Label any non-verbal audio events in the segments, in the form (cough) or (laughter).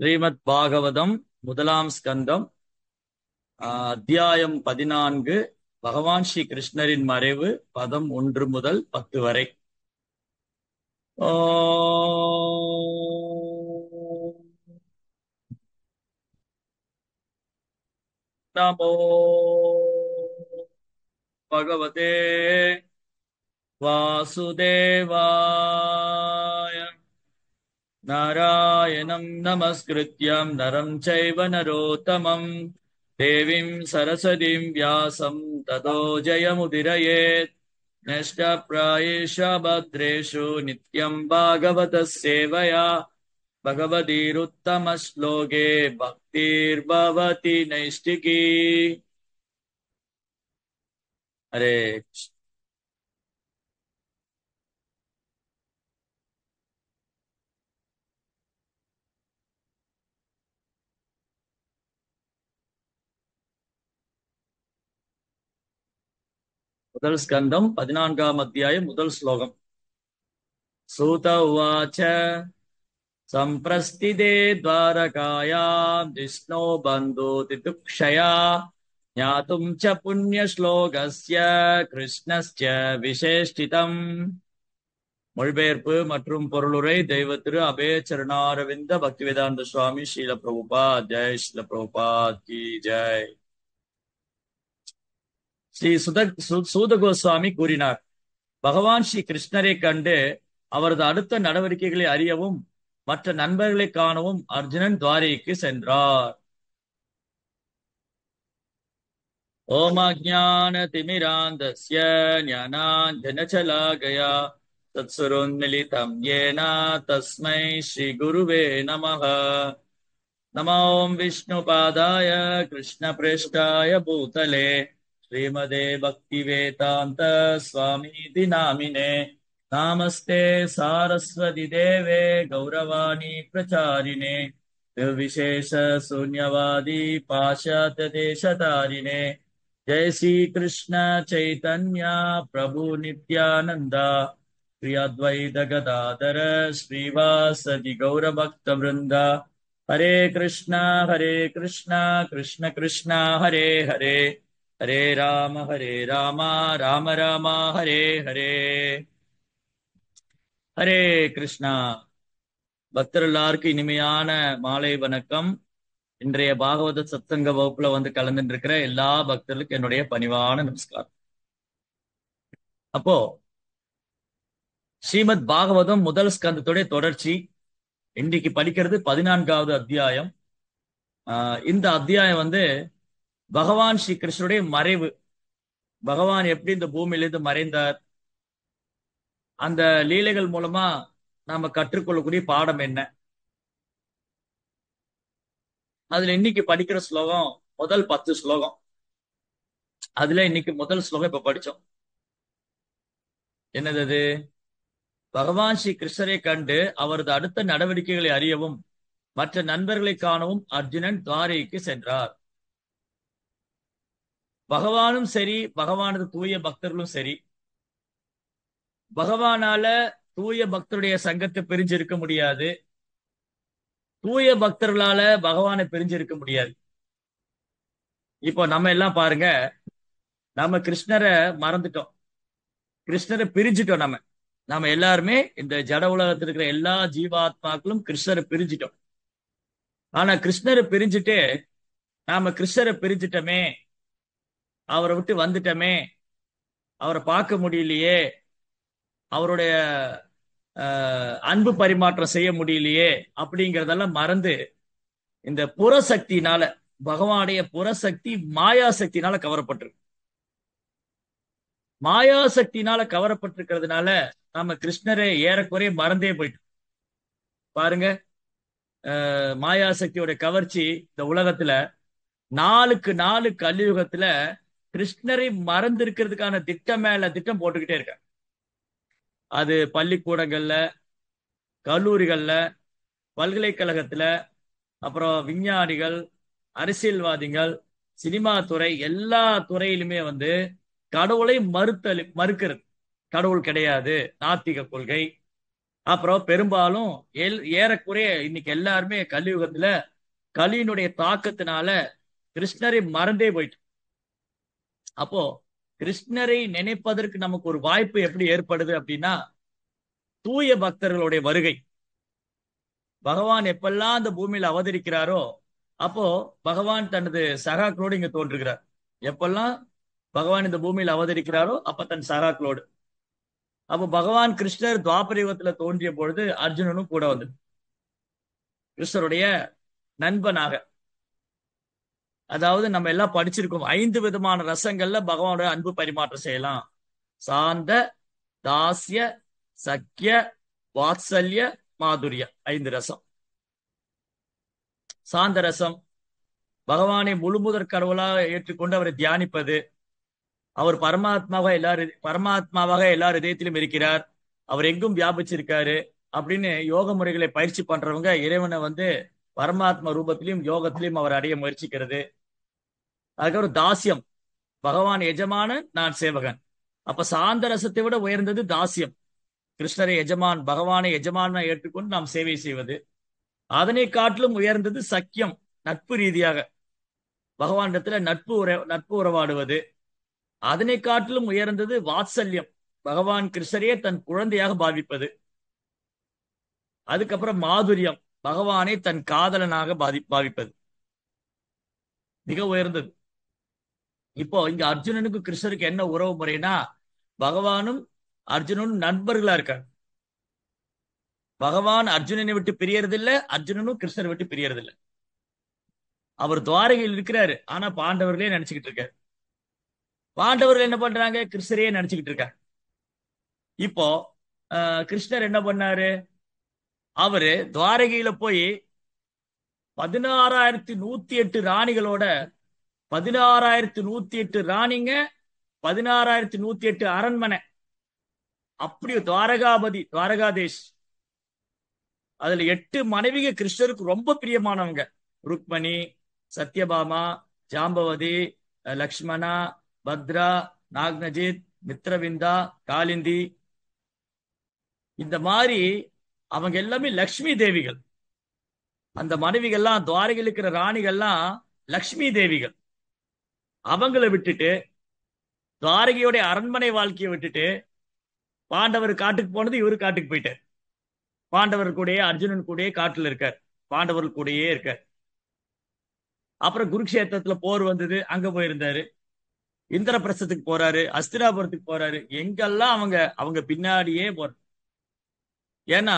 ஸ்ரீமத் பாகவதம் முதலாம் ஸ்கந்தம் அத்தியாயம் பதினான்கு பகவான் ஸ்ரீ கிருஷ்ணரின் மறைவு பதம் ஒன்று முதல் பத்து வரை நமோ பகவதே வாசுதேவா नारायणं नमस्कृत्य नरं चैव नरोत्तमम् देवीं सरस्वतीं व्यासं ततो जयमुदिरयेत् नष्टप्रायेष भद्रेषु नित्यं सेवया भगवतीरुत्तमश्लोके भक्तिर्भवति नैष्टिकी हरे முதல் ஸ்கந்தம் பதினான்காம் அத்தியாயம் முதல் ஸ்லோகம் சூத உவாச்ச सम्प्रस्थिते द्वारकायाम् जिष्णो बन्धोति दुःक्षया ज्ञातुम् च புண்ணியஸ்லோகஸ்ய கிருஷ்ணஸ்ய விசேஷ்டிதம் மொழிபெயர்ப்பு மற்றும் பொருளுரை தெய்வ திரு சரணாரவிந்த பக்திவேதாந்த சுவாமி ஸ்ரீல பிரபுபாத் ஜெய் ஸ்ரீல பிரபுபாத் கி ஜெய் ஸ்ரீ சுத சூத கோஸ்வாமி கூறினார் பகவான் ஸ்ரீ கிருஷ்ணரை கண்டு அவரது அடுத்த நடவடிக்கைகளை அறியவும் மற்ற நண்பர்களை காணவும் அர்ஜுனன் துவாரைக்கு சென்றார் ஓமாஜானதிமிராந்தஸ்ய ஞானாஞ்சனச்சலாகயா தத்சுரோன்மிலிதம் ஏனா தஸ்மை ஸ்ரீ குருவே நமக நம ஓம் விஷ்ணு பாதாய கிருஷ்ண பிரேஷ்டாய பூதலே श्रीमदे भक्तिवेदान्त स्वामीति नामिने नामस्ते सारस्वती देवे गौरवाणी प्रचारिणे निर्विशेष शून्यवादी पाश्चात्य देशतारिणे जय श्री कृष्ण चैतन्य प्रभु नित्यानंद श्री अद्वैत गदाधर श्रीवासदि गौरभक्त वृंद हरे कृष्णा हरे कृष्णा कृष्ण कृष्णा हरे हरे ஹரே ராம ஹரே ராமா ராம ராமா ஹரே ஹரே ஹரே கிருஷ்ணா பக்தர் எல்லாருக்கும் இனிமையான மாலை வணக்கம் இன்றைய பாகவத சத்தங்க வகுப்புல வந்து கலந்துட்டு இருக்கிற எல்லா பக்தர்களுக்கும் என்னுடைய பணிவான நமஸ்காரம் அப்போ ஸ்ரீமத் பாகவதம் முதல் ஸ்கந்தத்துடைய தொடர்ச்சி இன்றைக்கு படிக்கிறது பதினான்காவது அத்தியாயம் இந்த அத்தியாயம் வந்து பகவான் ஸ்ரீ கிருஷ்ணனுடைய மறைவு பகவான் எப்படி இந்த பூமியிலிருந்து மறைந்தார் அந்த லீலைகள் மூலமா நாம கற்றுக்கொள்ளக்கூடிய பாடம் என்ன அதுல இன்னைக்கு படிக்கிற ஸ்லோகம் முதல் பத்து ஸ்லோகம் அதுல இன்னைக்கு முதல் ஸ்லோகம் இப்ப படிச்சோம் என்னது அது பகவான் ஸ்ரீ கிருஷ்ணரை கண்டு அவரது அடுத்த நடவடிக்கைகளை அறியவும் மற்ற நண்பர்களை காணவும் அர்ஜுனன் துவாரைக்கு சென்றார் பகவானும் சரி பகவானது தூய பக்தர்களும் சரி பகவானால தூய பக்தருடைய சங்கத்தை பிரிஞ்சிருக்க முடியாது தூய பக்தர்களால பகவானை பிரிஞ்சிருக்க முடியாது இப்போ நம்ம எல்லாம் பாருங்க நம்ம கிருஷ்ணரை மறந்துட்டோம் கிருஷ்ணரை பிரிஞ்சிட்டோம் நம்ம நாம எல்லாருமே இந்த ஜட உலகத்தில் இருக்கிற எல்லா ஜீவாத்மாக்களும் கிருஷ்ணரை பிரிஞ்சிட்டோம் ஆனா கிருஷ்ணரை பிரிஞ்சுட்டு நாம கிருஷ்ணரை பிரிஞ்சிட்டோமே அவரை விட்டு வந்துட்டமே அவரை பார்க்க முடியலையே அவருடைய அன்பு பரிமாற்றம் செய்ய முடியலையே அப்படிங்கிறதெல்லாம் மறந்து இந்த புறசக்தினால பகவானுடைய புறசக்தி மாயா சக்தினால கவரப்பட்டிருக்கு மாயா சக்தினால கவரப்பட்டிருக்கிறதுனால நம்ம கிருஷ்ணரை ஏறக்குறைய மறந்தே போயிட்டோம் பாருங்க மாயா சக்தியோட கவர்ச்சி இந்த உலகத்துல நாளுக்கு நாலு கலியுகத்துல கிருஷ்ணரை மறந்து இருக்கிறதுக்கான திட்டம் மேல திட்டம் போட்டுக்கிட்டே இருக்க அது பள்ளிக்கூடங்கள்ல கல்லூரிகள்ல பல்கலைக்கழகத்துல அப்புறம் விஞ்ஞானிகள் அரசியல்வாதிகள் சினிமா துறை எல்லா துறையிலுமே வந்து கடவுளை மறுத்தல் மறுக்கிறது கடவுள் கிடையாது நாத்திக கொள்கை அப்புறம் பெரும்பாலும் எல் ஏறக்குறைய இன்னைக்கு எல்லாருமே கலியுகத்துல கலியினுடைய தாக்கத்தினால கிருஷ்ணரை மறந்தே போயிட்டு அப்போ கிருஷ்ணரை நினைப்பதற்கு நமக்கு ஒரு வாய்ப்பு எப்படி ஏற்படுது அப்படின்னா தூய பக்தர்களுடைய வருகை பகவான் எப்பெல்லாம் அந்த பூமியில அவதரிக்கிறாரோ அப்போ பகவான் தனது சகாக்களோடு இங்க தோன்றுகிறார் எப்பெல்லாம் பகவான் இந்த பூமியில அவதரிக்கிறாரோ அப்ப தன் சகாக்களோடு அப்போ பகவான் கிருஷ்ணர் துவாபரிவத்துல தோன்றிய பொழுது அர்ஜுனனும் கூட வந்து கிருஷ்ணருடைய நண்பனாக அதாவது நம்ம எல்லாம் படிச்சிருக்கோம் ஐந்து விதமான ரசங்கள்ல பகவானோட அன்பு பரிமாற்றம் செய்யலாம் சாந்த தாசிய சக்கிய வாத்சல்ய மாதுரிய ஐந்து ரசம் சாந்த ரசம் பகவானை முழுமுதற் கடவுளாக ஏற்றுக்கொண்டு அவரை தியானிப்பது அவர் பரமாத்மாவாக எல்லார் பரமாத்மாவாக எல்லார் இதயத்திலும் இருக்கிறார் அவர் எங்கும் வியாபிச்சிருக்காரு அப்படின்னு யோக முறைகளை பயிற்சி பண்றவங்க இறைவனை வந்து பரமாத்மா ரூபத்திலையும் யோகத்திலையும் அவர் அடைய முயற்சிக்கிறது அதுக்கப்புறம் தாசியம் பகவான் எஜமான நான் சேவகன் அப்ப சாந்த ரசத்தை விட உயர்ந்தது தாசியம் கிருஷ்ணரை எஜமான் பகவானை எஜமான ஏற்றுக்கொண்டு நாம் சேவை செய்வது அதனை காட்டிலும் உயர்ந்தது சக்கியம் நட்பு ரீதியாக பகவானிடத்துல நட்பு உற நட்பு உறவாடுவது அதனை காட்டிலும் உயர்ந்தது வாத்சல்யம் பகவான் கிருஷ்ணரையே தன் குழந்தையாக பாவிப்பது அதுக்கப்புறம் மாதுரியம் பகவானை தன் காதலனாக பாதி பாவிப்பது மிக உயர்ந்தது இப்போ இங்க அர்ஜுனனுக்கு கிருஷ்ணருக்கு என்ன உறவு முறைனா பகவானும் அர்ஜுனனும் நண்பர்களா இருக்காங்க பகவான் அர்ஜுனனை விட்டு பிரியறதில்ல அர்ஜுனனும் கிருஷ்ணரை விட்டு பிரியறதில்ல அவர் துவாரகையில் இருக்கிறாரு ஆனா பாண்டவர்களே நினைச்சுக்கிட்டு இருக்காரு பாண்டவர்கள் என்ன பண்றாங்க கிருஷ்ணரையே நினைச்சுக்கிட்டு இருக்காரு இப்போ கிருஷ்ணர் என்ன பண்ணாரு அவரு துவாரகையில போய் பதினாறாயிரத்தி நூத்தி எட்டு ராணிகளோட பதினாறாயிரத்தி நூத்தி எட்டு ராணிங்க பதினாறாயிரத்தி நூத்தி எட்டு அரண்மனை அப்படி துவாரகாபதி துவாரகாதேஷ் அதுல எட்டு மனைவிக கிருஷ்ணருக்கு ரொம்ப பிரியமானவங்க ருக்மணி சத்யபாமா ஜாம்பவதி லக்ஷ்மணா பத்ரா நாக்னஜித் மித்ரவிந்தா காலிந்தி இந்த மாதிரி அவங்க எல்லாமே லக்ஷ்மி தேவிகள் அந்த மனைவிகள்லாம் துவாரகையில் இருக்கிற ராணிகள்லாம் லக்ஷ்மி தேவிகள் அவங்கள விட்டுட்டு துவாரகையுடைய அரண்மனை வாழ்க்கையை விட்டுட்டு பாண்டவர் காட்டுக்கு போனது இவரு காட்டுக்கு போயிட்டார் பாண்டவர் கூடயே அர்ஜுனன் கூடயே காட்டுல இருக்கார் பாண்டவர் கூடயே இருக்கார் அப்புறம் குருக்ஷேத்திரத்துல போர் வந்தது அங்க போயிருந்தாரு இந்திரபிரசத்துக்கு போறாரு அஸ்திராபுரத்துக்கு போறாரு எங்கெல்லாம் அவங்க அவங்க பின்னாடியே போற ஏன்னா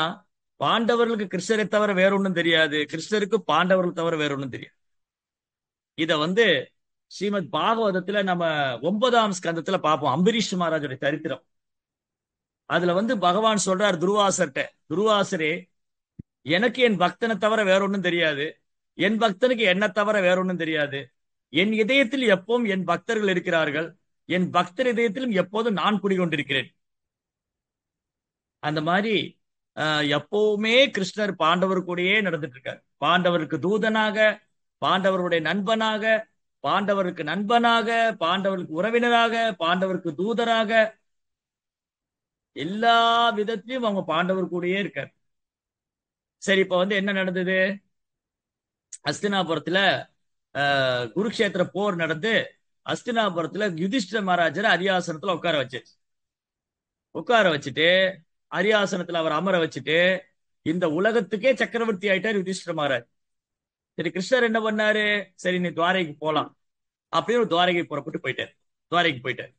பாண்டவர்களுக்கு கிருஷ்ணரை தவிர வேற ஒன்றும் தெரியாது கிருஷ்ணருக்கு பாண்டவர்கள் தவிர வேற ஒன்றும் தெரியாது இத வந்து ஸ்ரீமத் பாகவதத்துல நம்ம ஒன்பதாம் ஸ்கந்தத்துல பார்ப்போம் அம்பரீஷ் மகாராஜோட சரித்திரம் அதுல வந்து பகவான் சொல்றார் துருவாசர்கிட்ட துருவாசரே எனக்கு என் பக்தனை தவிர வேற ஒன்றும் தெரியாது என் பக்தனுக்கு என்ன தவிர வேற ஒன்றும் தெரியாது என் இதயத்தில் எப்பவும் என் பக்தர்கள் இருக்கிறார்கள் என் பக்தர் இதயத்திலும் எப்போதும் நான் குடிகொண்டிருக்கிறேன் அந்த மாதிரி எப்பவுமே கிருஷ்ணர் பாண்டவர் கூடயே நடந்துட்டு இருக்கார் பாண்டவருக்கு தூதனாக பாண்டவருடைய நண்பனாக பாண்டவருக்கு நண்பனாக பாண்டவருக்கு உறவினராக பாண்டவருக்கு தூதராக எல்லா விதத்திலையும் அவங்க பாண்டவர் கூடயே இருக்காரு சரி இப்ப வந்து என்ன நடந்தது அஸ்தினாபுரத்துல குருக்ஷேத்திர போர் நடந்து அஸ்தினாபுரத்துல யுதிஷ்ட மகாராஜர் அரியாசனத்துல உட்கார வச்சிருச்சு உட்கார வச்சுட்டு அரியாசனத்துல அவர் அமர வச்சுட்டு இந்த உலகத்துக்கே சக்கரவர்த்தி ஆயிட்டார் யுதிஷ்டர் மகாராஜ் சரி கிருஷ்ணர் என்ன பண்ணாரு சரி நீ துவாரைக்கு போலாம் அப்படின்னு துவாரைக்கு புறப்பட்டு போயிட்டார் துவாரைக்கு போயிட்டார்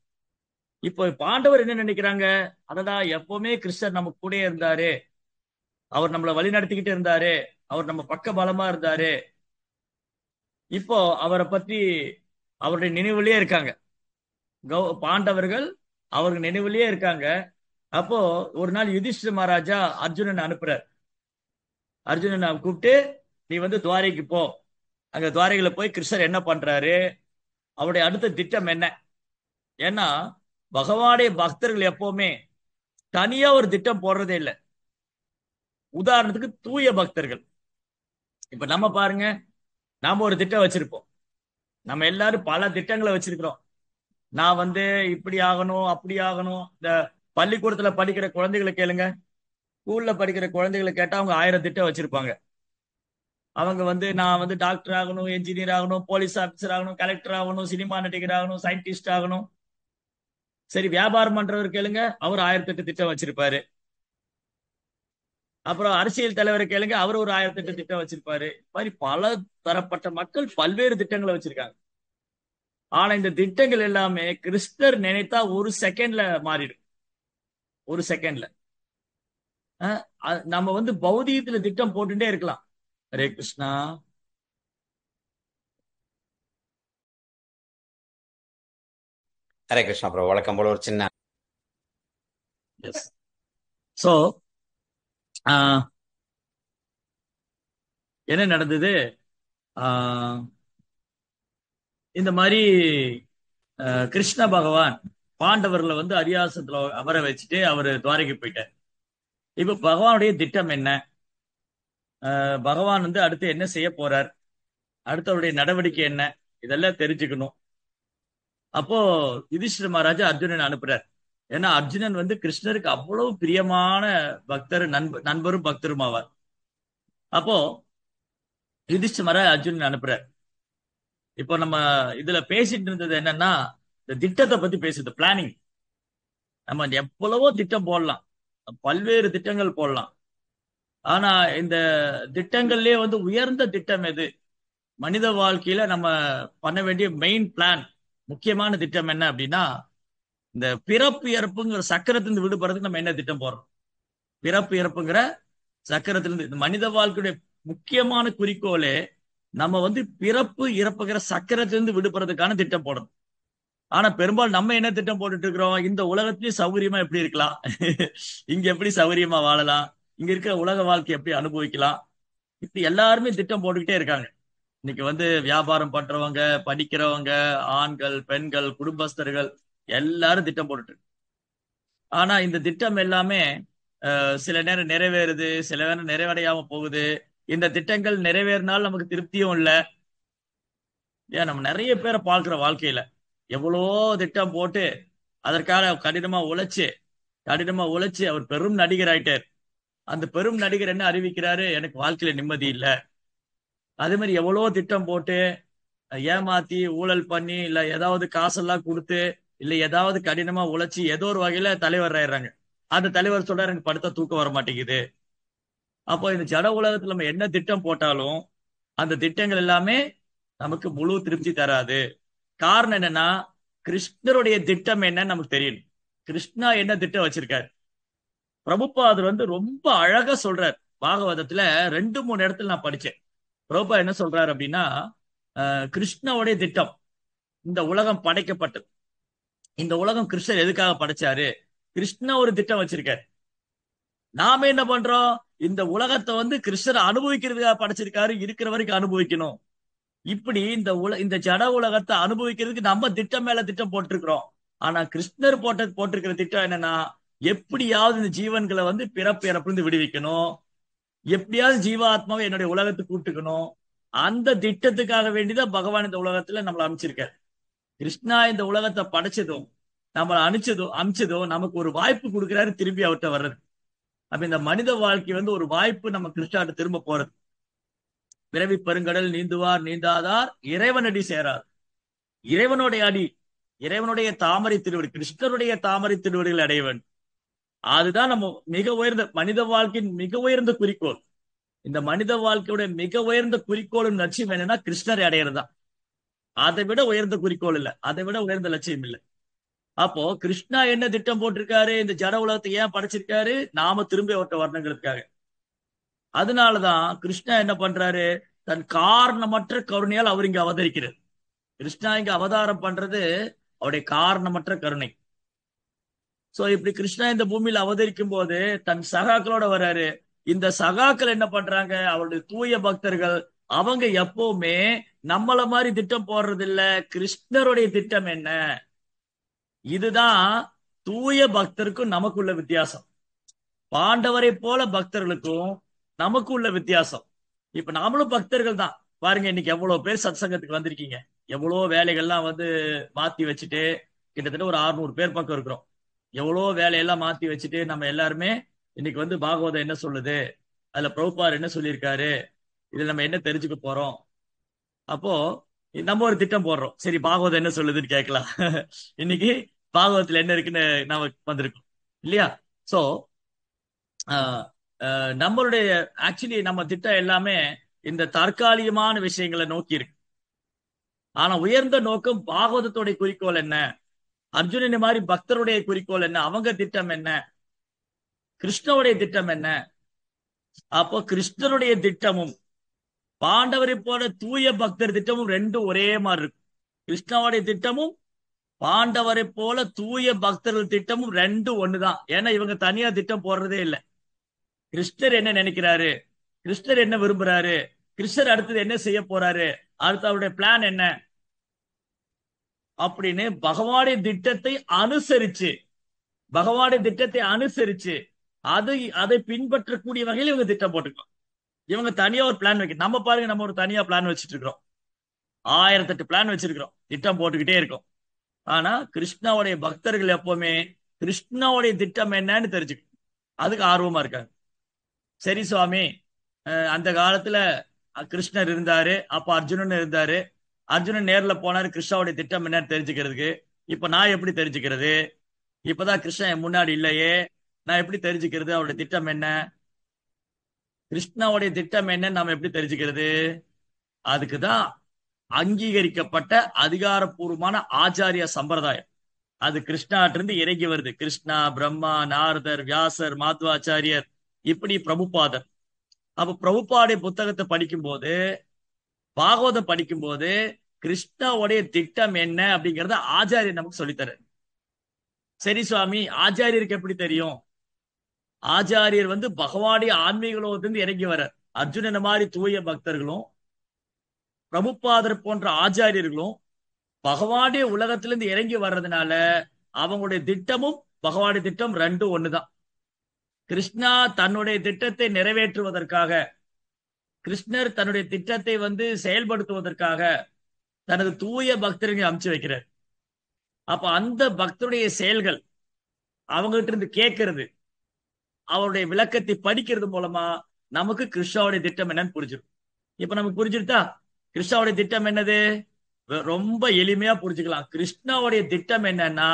இப்போ பாண்டவர் என்ன நினைக்கிறாங்க அததான் எப்பவுமே கிருஷ்ணர் நம்ம கூட இருந்தாரு அவர் நம்மளை வழி நடத்திக்கிட்டு இருந்தாரு அவர் நம்ம பக்க பலமா இருந்தாரு இப்போ அவரை பத்தி அவருடைய நினைவுலயே இருக்காங்க கௌ பாண்டவர்கள் அவருக்கு நினைவுலயே இருக்காங்க அப்போ ஒரு நாள் யுதிஷ்டர் மகாராஜா அர்ஜுனன் அனுப்புறார் அர்ஜுனன் கூப்பிட்டு நீ வந்து துவாரைக்கு போ அங்க துவாரைகளை போய் கிருஷ்ணர் என்ன பண்றாரு அவருடைய அடுத்த திட்டம் என்ன ஏன்னா பகவானுடைய பக்தர்கள் எப்பவுமே தனியா ஒரு திட்டம் போடுறதே இல்லை உதாரணத்துக்கு தூய பக்தர்கள் இப்ப நம்ம பாருங்க நாம ஒரு திட்டம் வச்சிருப்போம் நம்ம எல்லாரும் பல திட்டங்களை வச்சிருக்கிறோம் நான் வந்து இப்படி ஆகணும் அப்படி ஆகணும் இந்த பள்ளிக்கூடத்துல படிக்கிற குழந்தைகளை கேளுங்க ஸ்கூல்ல படிக்கிற குழந்தைகளை கேட்டா அவங்க ஆயிரம் திட்டம் வச்சிருப்பாங்க அவங்க வந்து நான் வந்து டாக்டர் ஆகணும் என்ஜினியர் ஆகணும் போலீஸ் ஆஃபீஸர் ஆகணும் கலெக்டர் ஆகணும் சினிமா நடிகர் ஆகணும் சயின்டிஸ்ட் ஆகணும் சரி வியாபாரம் பண்றவர் கேளுங்க அவர் ஆயிரத்தி எட்டு திட்டம் வச்சிருப்பாரு அப்புறம் அரசியல் தலைவர் கேளுங்க அவர் ஒரு ஆயிரத்தி எட்டு திட்டம் வச்சிருப்பாரு மாதிரி பல தரப்பட்ட மக்கள் பல்வேறு திட்டங்களை வச்சிருக்காங்க ஆனா இந்த திட்டங்கள் எல்லாமே கிறிஸ்தர் நினைத்தா ஒரு செகண்ட்ல மாறிடும் ஒரு செகண்ட்ல நம்ம வந்து பௌதீகத்துல திட்டம் போட்டுட்டே இருக்கலாம் ஹரே கிருஷ்ணா ஹரே கிருஷ்ணா ப்ரோ வழக்கம் போல ஒரு சின்ன சோ ஸோ என்ன நடந்தது இந்த மாதிரி கிருஷ்ண பகவான் பாண்டவர்களை வந்து அரியாசத்துல அவரை வச்சுட்டு அவரு துவாரைக்கு போயிட்டார் இப்ப பகவானுடைய திட்டம் என்ன பகவான் வந்து அடுத்து என்ன செய்ய போறார் அடுத்தவருடைய நடவடிக்கை என்ன இதெல்லாம் தெரிஞ்சுக்கணும் அப்போ யுதிஷ்டர் மகாராஜா அர்ஜுனன் அனுப்புறார் ஏன்னா அர்ஜுனன் வந்து கிருஷ்ணருக்கு அவ்வளவு பிரியமான பக்தர் நண்பர் நண்பரும் பக்தரும் ஆவார் அப்போ யுதிஷ்டர் மகாராஜ் அர்ஜுனன் அனுப்புறார் இப்போ நம்ம இதுல பேசிட்டு இருந்தது என்னன்னா இந்த திட்டத்தை பத்தி பேசுது பிளானிங் நம்ம எவ்வளவோ திட்டம் போடலாம் பல்வேறு திட்டங்கள் போடலாம் ஆனா இந்த திட்டங்கள்லயே வந்து உயர்ந்த திட்டம் எது மனித வாழ்க்கையில நம்ம பண்ண வேண்டிய மெயின் பிளான் முக்கியமான திட்டம் என்ன அப்படின்னா இந்த பிறப்பு இறப்புங்கிற சக்கரத்திலிருந்து விடுபடுறதுக்கு நம்ம என்ன திட்டம் போடுறோம் பிறப்பு இறப்புங்கிற சக்கரத்திலிருந்து இந்த மனித வாழ்க்கையுடைய முக்கியமான குறிக்கோளே நம்ம வந்து பிறப்பு இறப்புங்கிற சக்கரத்திலிருந்து விடுபடுறதுக்கான திட்டம் போடணும் ஆனா பெரும்பாலும் நம்ம என்ன திட்டம் போட்டுட்டு இருக்கிறோம் இந்த உலகத்திலயும் சௌகரியமா எப்படி இருக்கலாம் இங்க எப்படி சௌகரியமா வாழலாம் இங்க இருக்கிற உலக வாழ்க்கை எப்படி அனுபவிக்கலாம் இப்படி எல்லாருமே திட்டம் போட்டுக்கிட்டே இருக்காங்க இன்னைக்கு வந்து வியாபாரம் பண்றவங்க படிக்கிறவங்க ஆண்கள் பெண்கள் குடும்பஸ்தர்கள் எல்லாரும் திட்டம் போட்டுட்டு ஆனா இந்த திட்டம் எல்லாமே சில நேரம் நிறைவேறுது சில நேரம் நிறைவடையாம போகுது இந்த திட்டங்கள் நிறைவேறினாலும் நமக்கு திருப்தியும் இல்லை ஏன் நம்ம நிறைய பேரை பார்க்கிற வாழ்க்கையில எவ்வளோ திட்டம் போட்டு அதற்காக கடினமா உழைச்சு கடினமா உழைச்சு அவர் பெரும் நடிகர் ஆயிட்டார் அந்த பெரும் நடிகர் என்ன அறிவிக்கிறாரு எனக்கு வாழ்க்கையில நிம்மதி இல்லை அதே மாதிரி எவ்வளவோ திட்டம் போட்டு ஏமாத்தி ஊழல் பண்ணி இல்ல ஏதாவது காசெல்லாம் கொடுத்து இல்ல ஏதாவது கடினமா உழைச்சி ஏதோ ஒரு வகையில தலைவர் ஆயிடுறாங்க அந்த தலைவர் சொல்றாரு எனக்கு படுத்த தூக்கம் வர மாட்டேங்குது அப்போ இந்த ஜட உலகத்துல நம்ம என்ன திட்டம் போட்டாலும் அந்த திட்டங்கள் எல்லாமே நமக்கு முழு திருப்தி தராது காரணம் என்னன்னா கிருஷ்ணருடைய திட்டம் என்னன்னு நமக்கு தெரியணும் கிருஷ்ணா என்ன திட்டம் வச்சிருக்காரு பிரபுபாதர் வந்து ரொம்ப அழகா சொல்றார் பாகவதத்துல ரெண்டு மூணு இடத்துல நான் படிச்சேன் பிரபுபா என்ன சொல்றாரு அப்படின்னா கிருஷ்ணவுடைய திட்டம் இந்த உலகம் படைக்கப்பட்டது இந்த உலகம் கிருஷ்ணர் எதுக்காக படைச்சாரு கிருஷ்ண ஒரு திட்டம் வச்சிருக்காரு நாம என்ன பண்றோம் இந்த உலகத்தை வந்து கிருஷ்ணர் அனுபவிக்கிறதுக்காக படைச்சிருக்காரு இருக்கிற வரைக்கும் அனுபவிக்கணும் இப்படி இந்த உல இந்த ஜட உலகத்தை அனுபவிக்கிறதுக்கு நம்ம திட்டம் மேல திட்டம் போட்டிருக்கிறோம் ஆனா கிருஷ்ணர் போட்ட போட்டிருக்கிற திட்டம் என்னன்னா எப்படியாவது இந்த ஜீவன்களை வந்து பிறப்பு இறப்புலேருந்து விடுவிக்கணும் எப்படியாவது ஜீவாத்மாவை என்னுடைய உலகத்துக்கு கூட்டுக்கணும் அந்த திட்டத்துக்காக வேண்டிதான் பகவான் இந்த உலகத்துல நம்மளை அமைச்சிருக்காரு கிருஷ்ணா இந்த உலகத்தை படைச்சதும் நம்மளை அனுச்சதும் அமிச்சதோ நமக்கு ஒரு வாய்ப்பு கொடுக்குறாரு திரும்பி அவர்கிட்ட வர்றது அப்ப இந்த மனித வாழ்க்கை வந்து ஒரு வாய்ப்பு நம்ம கிருஷ்ணாட்ட திரும்ப போறது பிறவி பெருங்கடல் நீந்துவார் நீந்தாதார் இறைவனடி சேரார் இறைவனுடைய அடி இறைவனுடைய தாமரை திருவடி கிருஷ்ணருடைய தாமரை திருவடிகள் அடைய வேண்டும் அதுதான் நம்ம மிக உயர்ந்த மனித வாழ்க்கையின் மிக உயர்ந்த குறிக்கோள் இந்த மனித வாழ்க்கையுடைய மிக உயர்ந்த குறிக்கோளும் லட்சியம் என்னன்னா கிருஷ்ணரை தான் அதை விட உயர்ந்த குறிக்கோள் இல்லை அதை விட உயர்ந்த லட்சியம் இல்லை அப்போ கிருஷ்ணா என்ன திட்டம் போட்டிருக்காரு இந்த ஜட உலகத்தை ஏன் படைச்சிருக்காரு நாம திரும்பி அவர்கிட்ட வர்ணங்களுக்காக அதனாலதான் கிருஷ்ணா என்ன பண்றாரு தன் காரணமற்ற கருணையால் அவர் இங்க அவதரிக்கிறார் கிருஷ்ணா இங்க அவதாரம் பண்றது அவருடைய காரணமற்ற கருணை சோ இப்படி கிருஷ்ணா இந்த பூமியில அவதரிக்கும் போது தன் சகாக்களோட வர்றாரு இந்த சகாக்கள் என்ன பண்றாங்க அவருடைய தூய பக்தர்கள் அவங்க எப்பவுமே நம்மள மாதிரி திட்டம் போடுறது இல்ல கிருஷ்ணருடைய திட்டம் என்ன இதுதான் தூய பக்தருக்கும் நமக்குள்ள வித்தியாசம் பாண்டவரை போல பக்தர்களுக்கும் நமக்கு உள்ள வித்தியாசம் இப்ப நாமளும் பக்தர்கள் தான் பாருங்க இன்னைக்கு எவ்வளவு பேர் சத் சங்கத்துக்கு வந்திருக்கீங்க எவ்வளவு வேலைகள்லாம் வந்து மாத்தி வச்சுட்டு கிட்டத்தட்ட ஒரு அறுநூறு பேர் பக்கம் இருக்கிறோம் எவ்வளோ வேலையெல்லாம் மாத்தி வச்சுட்டு நம்ம எல்லாருமே இன்னைக்கு வந்து பாகவதம் என்ன சொல்லுது அதுல பிரபுபார் என்ன சொல்லியிருக்காரு இதுல நம்ம என்ன தெரிஞ்சுக்க போறோம் அப்போ நம்ம ஒரு திட்டம் போடுறோம் சரி பாகவதம் என்ன சொல்லுதுன்னு கேட்கலாம் (laughs) இன்னைக்கு பாகவதத்துல என்ன இருக்குன்னு நம்ம வந்திருக்கோம் இல்லையா சோ நம்மளுடைய ஆக்சுவலி நம்ம திட்டம் எல்லாமே இந்த தற்காலிகமான விஷயங்களை நோக்கி இருக்கு ஆனா உயர்ந்த நோக்கம் பாகவதத்துடைய குறிக்கோள் என்ன அர்ஜுனனை மாதிரி பக்தருடைய குறிக்கோள் என்ன அவங்க திட்டம் என்ன கிருஷ்ணருடைய திட்டம் என்ன அப்போ கிருஷ்ணனுடைய திட்டமும் பாண்டவரை போல தூய பக்தர் திட்டமும் ரெண்டும் ஒரே மாதிரி இருக்கும் கிருஷ்ணவுடைய திட்டமும் பாண்டவரை போல தூய பக்தர்கள் திட்டமும் ரெண்டும் ஒண்ணுதான் ஏன்னா இவங்க தனியா திட்டம் போடுறதே இல்லை கிருஷ்ணர் என்ன நினைக்கிறாரு கிருஷ்ணர் என்ன விரும்புறாரு கிருஷ்ணர் அடுத்தது என்ன செய்ய போறாரு அடுத்து அவருடைய பிளான் என்ன அப்படின்னு பகவானுடைய திட்டத்தை அனுசரிச்சு பகவானுடைய திட்டத்தை அனுசரிச்சு அதை அதை பின்பற்றக்கூடிய வகையில் இவங்க திட்டம் போட்டுக்கலாம் இவங்க தனியா ஒரு பிளான் வைக்க நம்ம பாருங்க நம்ம ஒரு தனியா பிளான் வச்சுட்டு இருக்கிறோம் ஆயிரத்தெட்டு பிளான் வச்சிருக்கிறோம் திட்டம் போட்டுக்கிட்டே இருக்கோம் ஆனா கிருஷ்ணாவுடைய பக்தர்கள் எப்பவுமே கிருஷ்ணாவுடைய திட்டம் என்னன்னு தெரிஞ்சுக்கணும் அதுக்கு ஆர்வமா இருக்காங்க சரி சுவாமி அந்த காலத்துல கிருஷ்ணர் இருந்தாரு அப்ப அர்ஜுனன் இருந்தாரு அர்ஜுனன் நேர்ல போனாரு கிருஷ்ணாவுடைய திட்டம் என்னன்னு தெரிஞ்சுக்கிறதுக்கு இப்ப நான் எப்படி தெரிஞ்சுக்கிறது இப்பதான் கிருஷ்ணன் முன்னாடி இல்லையே நான் எப்படி தெரிஞ்சுக்கிறது அவருடைய திட்டம் என்ன கிருஷ்ணாவுடைய திட்டம் என்னன்னு நாம எப்படி தெரிஞ்சுக்கிறது அதுக்குதான் அங்கீகரிக்கப்பட்ட அதிகாரப்பூர்வமான ஆச்சாரிய சம்பிரதாயம் அது கிருஷ்ணாட்டிருந்து இறங்கி வருது கிருஷ்ணா பிரம்மா நாரதர் வியாசர் மாத்வாச்சாரியர் இப்படி பிரபுபாதர் அப்ப பிரபுபாடைய புத்தகத்தை படிக்கும் போது பாகவதம் படிக்கும் போது கிருஷ்ணாவுடைய திட்டம் என்ன அப்படிங்கறத ஆச்சாரியர் நமக்கு சொல்லித்தரு சரி சுவாமி ஆச்சாரியருக்கு எப்படி தெரியும் ஆச்சாரியர் வந்து பகவானுடைய ஆன்மீகலோகத்திலிருந்து இறங்கி வர்றார் அர்ஜுனன் மாதிரி தூய பக்தர்களும் பிரபுபாதர் போன்ற ஆச்சாரியர்களும் பகவானுடைய உலகத்திலிருந்து இறங்கி வர்றதுனால அவங்களுடைய திட்டமும் பகவானுடைய திட்டம் ரெண்டும் ஒண்ணுதான் கிருஷ்ணா தன்னுடைய திட்டத்தை நிறைவேற்றுவதற்காக கிருஷ்ணர் தன்னுடைய திட்டத்தை வந்து செயல்படுத்துவதற்காக தனது தூய பக்தர்களை அமுச்சு வைக்கிறார் அப்ப அந்த பக்தருடைய செயல்கள் அவங்ககிட்ட இருந்து கேட்கறது அவருடைய விளக்கத்தை படிக்கிறது மூலமா நமக்கு கிருஷ்ணாவுடைய திட்டம் என்னன்னு புரிஞ்சிடும் இப்ப நமக்கு புரிஞ்சிருத்தா கிருஷ்ணாவுடைய திட்டம் என்னது ரொம்ப எளிமையா புரிஞ்சுக்கலாம் கிருஷ்ணாவுடைய திட்டம் என்னன்னா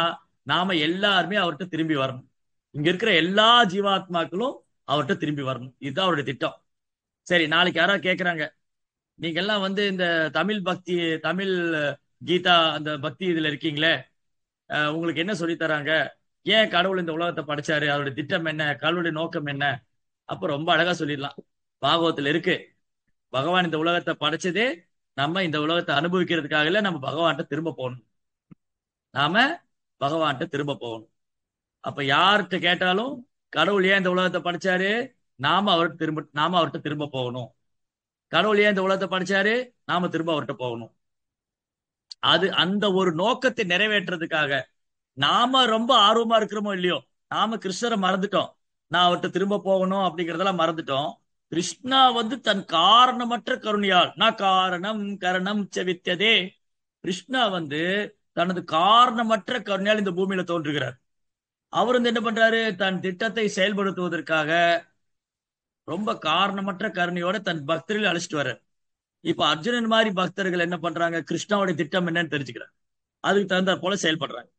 நாம எல்லாருமே அவர்கிட்ட திரும்பி வரணும் இங்க இருக்கிற எல்லா ஜீவாத்மாக்களும் அவர்கிட்ட திரும்பி வரணும் இதுதான் அவருடைய திட்டம் சரி நாளைக்கு யாராவது கேட்குறாங்க நீங்க எல்லாம் வந்து இந்த தமிழ் பக்தி தமிழ் கீதா அந்த பக்தி இதுல இருக்கீங்களே உங்களுக்கு என்ன தராங்க ஏன் கடவுள் இந்த உலகத்தை படைச்சாரு அவருடைய திட்டம் என்ன கடவுளுடைய நோக்கம் என்ன அப்போ ரொம்ப அழகா சொல்லிடலாம் பாகவத்துல இருக்கு பகவான் இந்த உலகத்தை படைச்சதே நம்ம இந்த உலகத்தை அனுபவிக்கிறதுக்காக நம்ம பகவான்கிட்ட திரும்ப போகணும் நாம பகவான்கிட்ட திரும்ப போகணும் அப்ப யார்கிட்ட கேட்டாலும் கடவுள் ஏன் இந்த உலகத்தை படைச்சாரு நாம அவர்கிட்ட திரும்ப நாம அவர்கிட்ட திரும்ப போகணும் கடவுள் ஏன் இந்த உலகத்தை படிச்சாரு நாம திரும்ப அவர்கிட்ட போகணும் அது அந்த ஒரு நோக்கத்தை நிறைவேற்றுறதுக்காக நாம ரொம்ப ஆர்வமா இருக்கிறோமோ இல்லையோ நாம கிருஷ்ணரை மறந்துட்டோம் நான் அவர்கிட்ட திரும்ப போகணும் அப்படிங்கிறதெல்லாம் மறந்துட்டோம் கிருஷ்ணா வந்து தன் காரணமற்ற கருணையால் நான் காரணம் கரணம் செவித்ததே கிருஷ்ணா வந்து தனது காரணமற்ற கருணையால் இந்த பூமியில தோன்றுகிறார் அவர் வந்து என்ன பண்றாரு தன் திட்டத்தை செயல்படுத்துவதற்காக ரொம்ப காரணமற்ற கருணையோட தன் பக்தர்கள் அழைச்சிட்டு வர்றார் இப்ப அர்ஜுனன் மாதிரி பக்தர்கள் என்ன பண்றாங்க கிருஷ்ணாவுடைய திட்டம் என்னன்னு தெரிஞ்சுக்கிறாங்க அதுக்கு தகுந்த போல செயல்படுறாங்க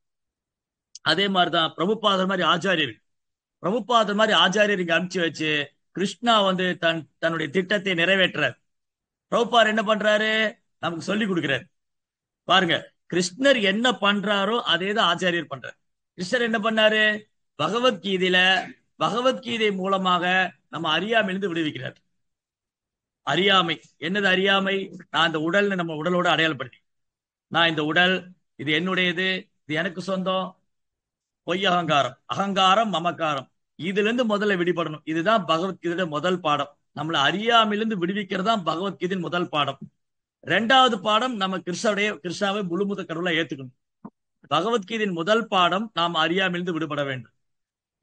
அதே மாதிரிதான் பிரபுபாதர் மாதிரி ஆச்சாரியர் பிரபுபாதர் மாதிரி ஆச்சாரியர் இங்க அனுப்பிச்சு வச்சு கிருஷ்ணா வந்து தன் தன்னுடைய திட்டத்தை நிறைவேற்றார் பிரபுபார் என்ன பண்றாரு நமக்கு சொல்லி கொடுக்கிறார் பாருங்க கிருஷ்ணர் என்ன பண்றாரோ அதே தான் ஆச்சாரியர் பண்றார் கிருஷ்ணர் என்ன பண்ணாரு பகவத்கீதையில பகவத்கீதை மூலமாக நம்ம அறியாமையிலிருந்து விடுவிக்கிறார் அறியாமை என்னது அறியாமை நான் இந்த உடல்னு நம்ம உடலோட அடையாளப்படுத்தி நான் இந்த உடல் இது என்னுடையது இது எனக்கு சொந்தம் பொய் அகங்காரம் அகங்காரம் மமக்காரம் இதுல இருந்து முதல்ல விடுபடணும் இதுதான் பகவத்கீதையோட முதல் பாடம் நம்மளை அறியாமையிலிருந்து விடுவிக்கிறது தான் பகவத்கீதையின் முதல் பாடம் ரெண்டாவது பாடம் நம்ம கிருஷ்ணாவுடைய கிருஷ்ணாவை முழுமுத கடவுளை ஏத்துக்கணும் பகவத்கீதையின் முதல் பாடம் நாம் அறியாமையிலிருந்து விடுபட வேண்டும்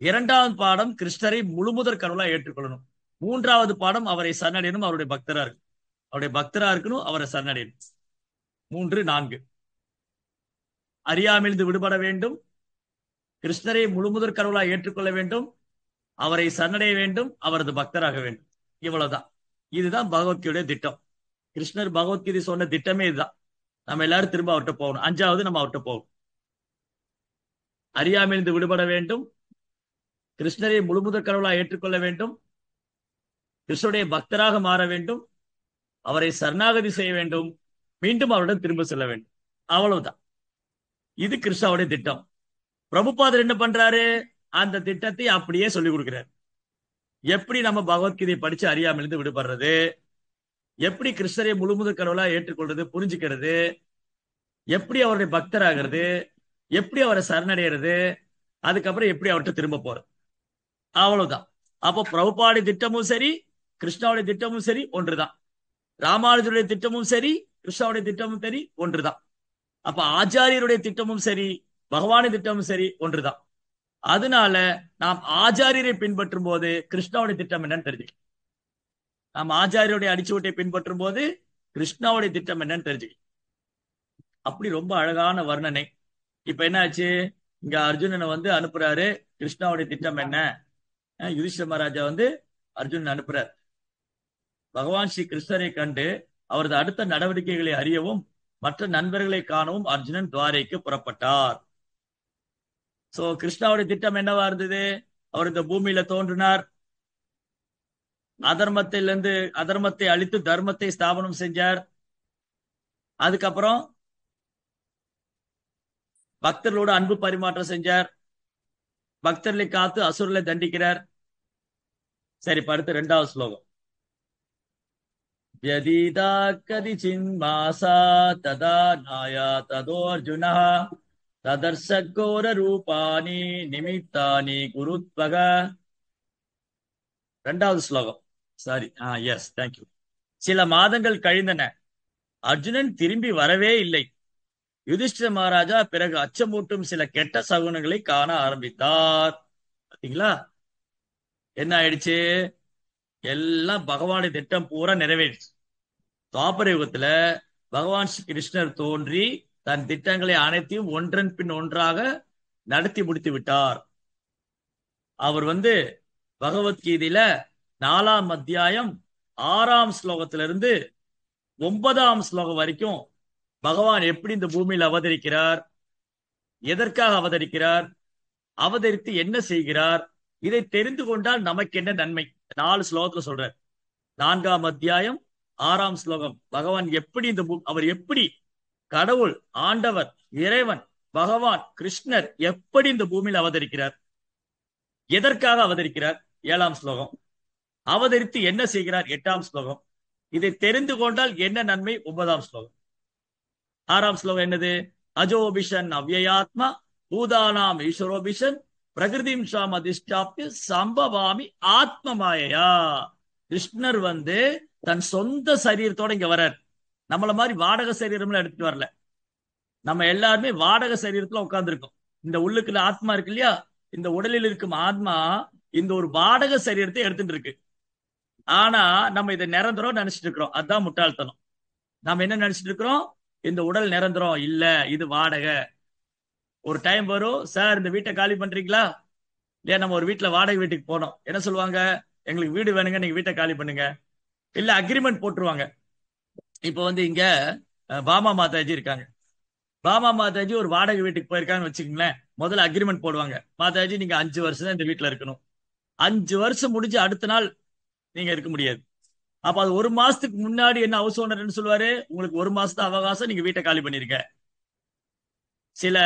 இரண்டாவது பாடம் கிருஷ்ணரை முழுமுதற் கடவுளா ஏற்றுக்கொள்ளணும் மூன்றாவது பாடம் அவரை சரணடையணும் அவருடைய பக்தரா இருக்கும் அவருடைய பக்தரா இருக்கணும் அவரை சரணடையணும் மூன்று நான்கு அறியாமல் விடுபட வேண்டும் கிருஷ்ணரை முழுமுதற் கடவுளா ஏற்றுக்கொள்ள வேண்டும் அவரை சரணடைய வேண்டும் அவரது பக்தராக வேண்டும் இவ்வளவுதான் இதுதான் பகவத்கீதையுடைய திட்டம் கிருஷ்ணர் பகவத்கீதை சொன்ன திட்டமே இதுதான் நம்ம எல்லாரும் திரும்ப அவர்கிட்ட போகணும் அஞ்சாவது நம்ம அவர்கிட்ட போகணும் அறியாமையிலிருந்து விடுபட வேண்டும் கிருஷ்ணரை முழுமுதற் கடவுளாக ஏற்றுக்கொள்ள வேண்டும் கிருஷ்ணருடைய பக்தராக மாற வேண்டும் அவரை சரணாகதி செய்ய வேண்டும் மீண்டும் அவருடன் திரும்ப செல்ல வேண்டும் அவ்வளவுதான் இது கிருஷ்ணாவுடைய திட்டம் பிரபுபாதர் என்ன பண்றாரு அந்த திட்டத்தை அப்படியே சொல்லிக் கொடுக்கிறார் எப்படி நம்ம பகவத்கீதை படிச்சு அறியாமலிருந்து விடுபடுறது எப்படி கிருஷ்ணரை முழுமுதற் கடவுளா ஏற்றுக்கொள்றது புரிஞ்சுக்கிறது எப்படி அவருடைய பக்தராகிறது எப்படி அவரை சரணடைகிறது அதுக்கப்புறம் எப்படி அவர்கிட்ட திரும்ப போறது அவ்வளவுதான் அப்போ பிரபுபாடி திட்டமும் சரி கிருஷ்ணாவுடைய திட்டமும் சரி ஒன்றுதான் ராமானுஜருடைய திட்டமும் சரி கிருஷ்ணாவுடைய திட்டமும் சரி ஒன்றுதான் அப்ப ஆச்சாரியருடைய திட்டமும் சரி பகவானுடைய திட்டமும் சரி ஒன்றுதான் அதனால நாம் ஆச்சாரியரை பின்பற்றும் போது கிருஷ்ணாவுடைய திட்டம் என்னன்னு தெரிஞ்சுக்கலாம் நாம் ஆச்சாரியருடைய அடிச்சுவட்டை பின்பற்றும் போது கிருஷ்ணாவுடைய திட்டம் என்னன்னு தெரிஞ்சுக்கலாம் அப்படி ரொம்ப அழகான வர்ணனை இப்ப என்னாச்சு இங்க அர்ஜுனனை வந்து அனுப்புறாரு கிருஷ்ணாவுடைய திட்டம் என்ன யுதிஷ்ட மகாராஜா வந்து அர்ஜுனன் அனுப்புறார் பகவான் ஸ்ரீ கிருஷ்ணரை கண்டு அவரது அடுத்த நடவடிக்கைகளை அறியவும் மற்ற நண்பர்களை காணவும் அர்ஜுனன் துவாரைக்கு புறப்பட்டார் சோ கிருஷ்ணாவுடைய திட்டம் என்னவா இருந்தது அவர் இந்த பூமியில தோன்றினார் அதர்மத்திலிருந்து அதர்மத்தை அழித்து தர்மத்தை ஸ்தாபனம் செஞ்சார் அதுக்கப்புறம் பக்தர்களோட அன்பு பரிமாற்றம் செஞ்சார் பக்தர்களை காத்து அசுரலை தண்டிக்கிறார் சரி படுத்து ரெண்டாவது ஸ்லோகம் யதீதா கதி சின்மாசா ததா நாயா ததோர்ஜுனா ததர்ச கோர ரூபானி நிமித்தானி குருத்வக ரெண்டாவது ஸ்லோகம் சாரி ஆ எஸ் தேங்க்யூ சில மாதங்கள் கழிந்தன அர்ஜுனன் திரும்பி வரவே இல்லை யுதிஷ்டிர மகாராஜா பிறகு அச்சமூட்டும் சில கெட்ட சகுனங்களை காண ஆரம்பித்தார் பாத்தீங்களா என்ன ஆயிடுச்சு எல்லாம் பகவானுடைய திட்டம் பூரா நிறைவேறிச்சு துவாபர யுகத்துல பகவான் ஸ்ரீ கிருஷ்ணர் தோன்றி தன் திட்டங்களை அனைத்தையும் ஒன்றன் பின் ஒன்றாக நடத்தி முடித்து விட்டார் அவர் வந்து பகவத்கீதையில நாலாம் அத்தியாயம் ஆறாம் ஸ்லோகத்திலிருந்து ஒன்பதாம் ஸ்லோகம் வரைக்கும் பகவான் எப்படி இந்த பூமியில் அவதரிக்கிறார் எதற்காக அவதரிக்கிறார் அவதரித்து என்ன செய்கிறார் இதை தெரிந்து கொண்டால் நமக்கு என்ன நன்மை நாலு ஸ்லோகத்துல சொல்றார் நான்காம் அத்தியாயம் ஆறாம் ஸ்லோகம் பகவான் எப்படி இந்த அவர் எப்படி கடவுள் ஆண்டவர் இறைவன் பகவான் கிருஷ்ணர் எப்படி இந்த பூமியில் அவதரிக்கிறார் எதற்காக அவதரிக்கிறார் ஏழாம் ஸ்லோகம் அவதரித்து என்ன செய்கிறார் எட்டாம் ஸ்லோகம் இதை தெரிந்து கொண்டால் என்ன நன்மை ஒன்பதாம் ஸ்லோகம் ஆறாம் ஸ்லோகம் என்னது அஜோபிஷன் அவ்யாத்மா பூதானாம் ஈஸ்வரோபிஷன் பிரகிருதிம் சாம் அதிஷ்டாப்பிய சம்பவாமி ஆத்மமாயா கிருஷ்ணர் வந்து தன் சொந்த சரீரத்தோட இங்க வர்றார் நம்மள மாதிரி வாடக சரீரம்ல எடுத்துட்டு வரல நம்ம எல்லாருமே வாடக சரீரத்துல உட்கார்ந்துருக்கோம் இந்த உள்ளுக்குள்ள ஆத்மா இருக்கு இல்லையா இந்த உடலில் இருக்கும் ஆத்மா இந்த ஒரு வாடக சரீரத்தை எடுத்துட்டு இருக்கு ஆனா நம்ம இதை நிரந்தரம் நினைச்சிட்டு இருக்கிறோம் அதுதான் முட்டாள்தனம் நம்ம என்ன நினைச்சிட்டு இருக்கிறோம் இந்த உடல் நிரந்தரம் இல்ல இது வாடகை ஒரு டைம் வரும் சார் இந்த வீட்டை காலி பண்றீங்களா இல்லையா நம்ம ஒரு வீட்டுல வாடகை வீட்டுக்கு போனோம் என்ன சொல்லுவாங்க எங்களுக்கு வீடு வேணுங்க நீங்க வீட்டை காலி பண்ணுங்க இல்ல அக்ரிமெண்ட் போட்டுருவாங்க இப்போ வந்து இங்க பாமா மாதாஜி இருக்காங்க பாமா மாதாஜி ஒரு வாடகை வீட்டுக்கு போயிருக்காங்கன்னு வச்சுக்கோங்களேன் முதல்ல அக்ரிமெண்ட் போடுவாங்க மாதாஜி நீங்க அஞ்சு வருஷம் தான் இந்த வீட்டுல இருக்கணும் அஞ்சு வருஷம் முடிஞ்சு அடுத்த நாள் நீங்க இருக்க முடியாது அப்ப அது ஒரு மாசத்துக்கு முன்னாடி என்ன ஹவுஸ் ஓனர் சொல்லுவாரு உங்களுக்கு ஒரு மாசத்து அவகாசம் நீங்க வீட்டை காலி பண்ணிருக்க சில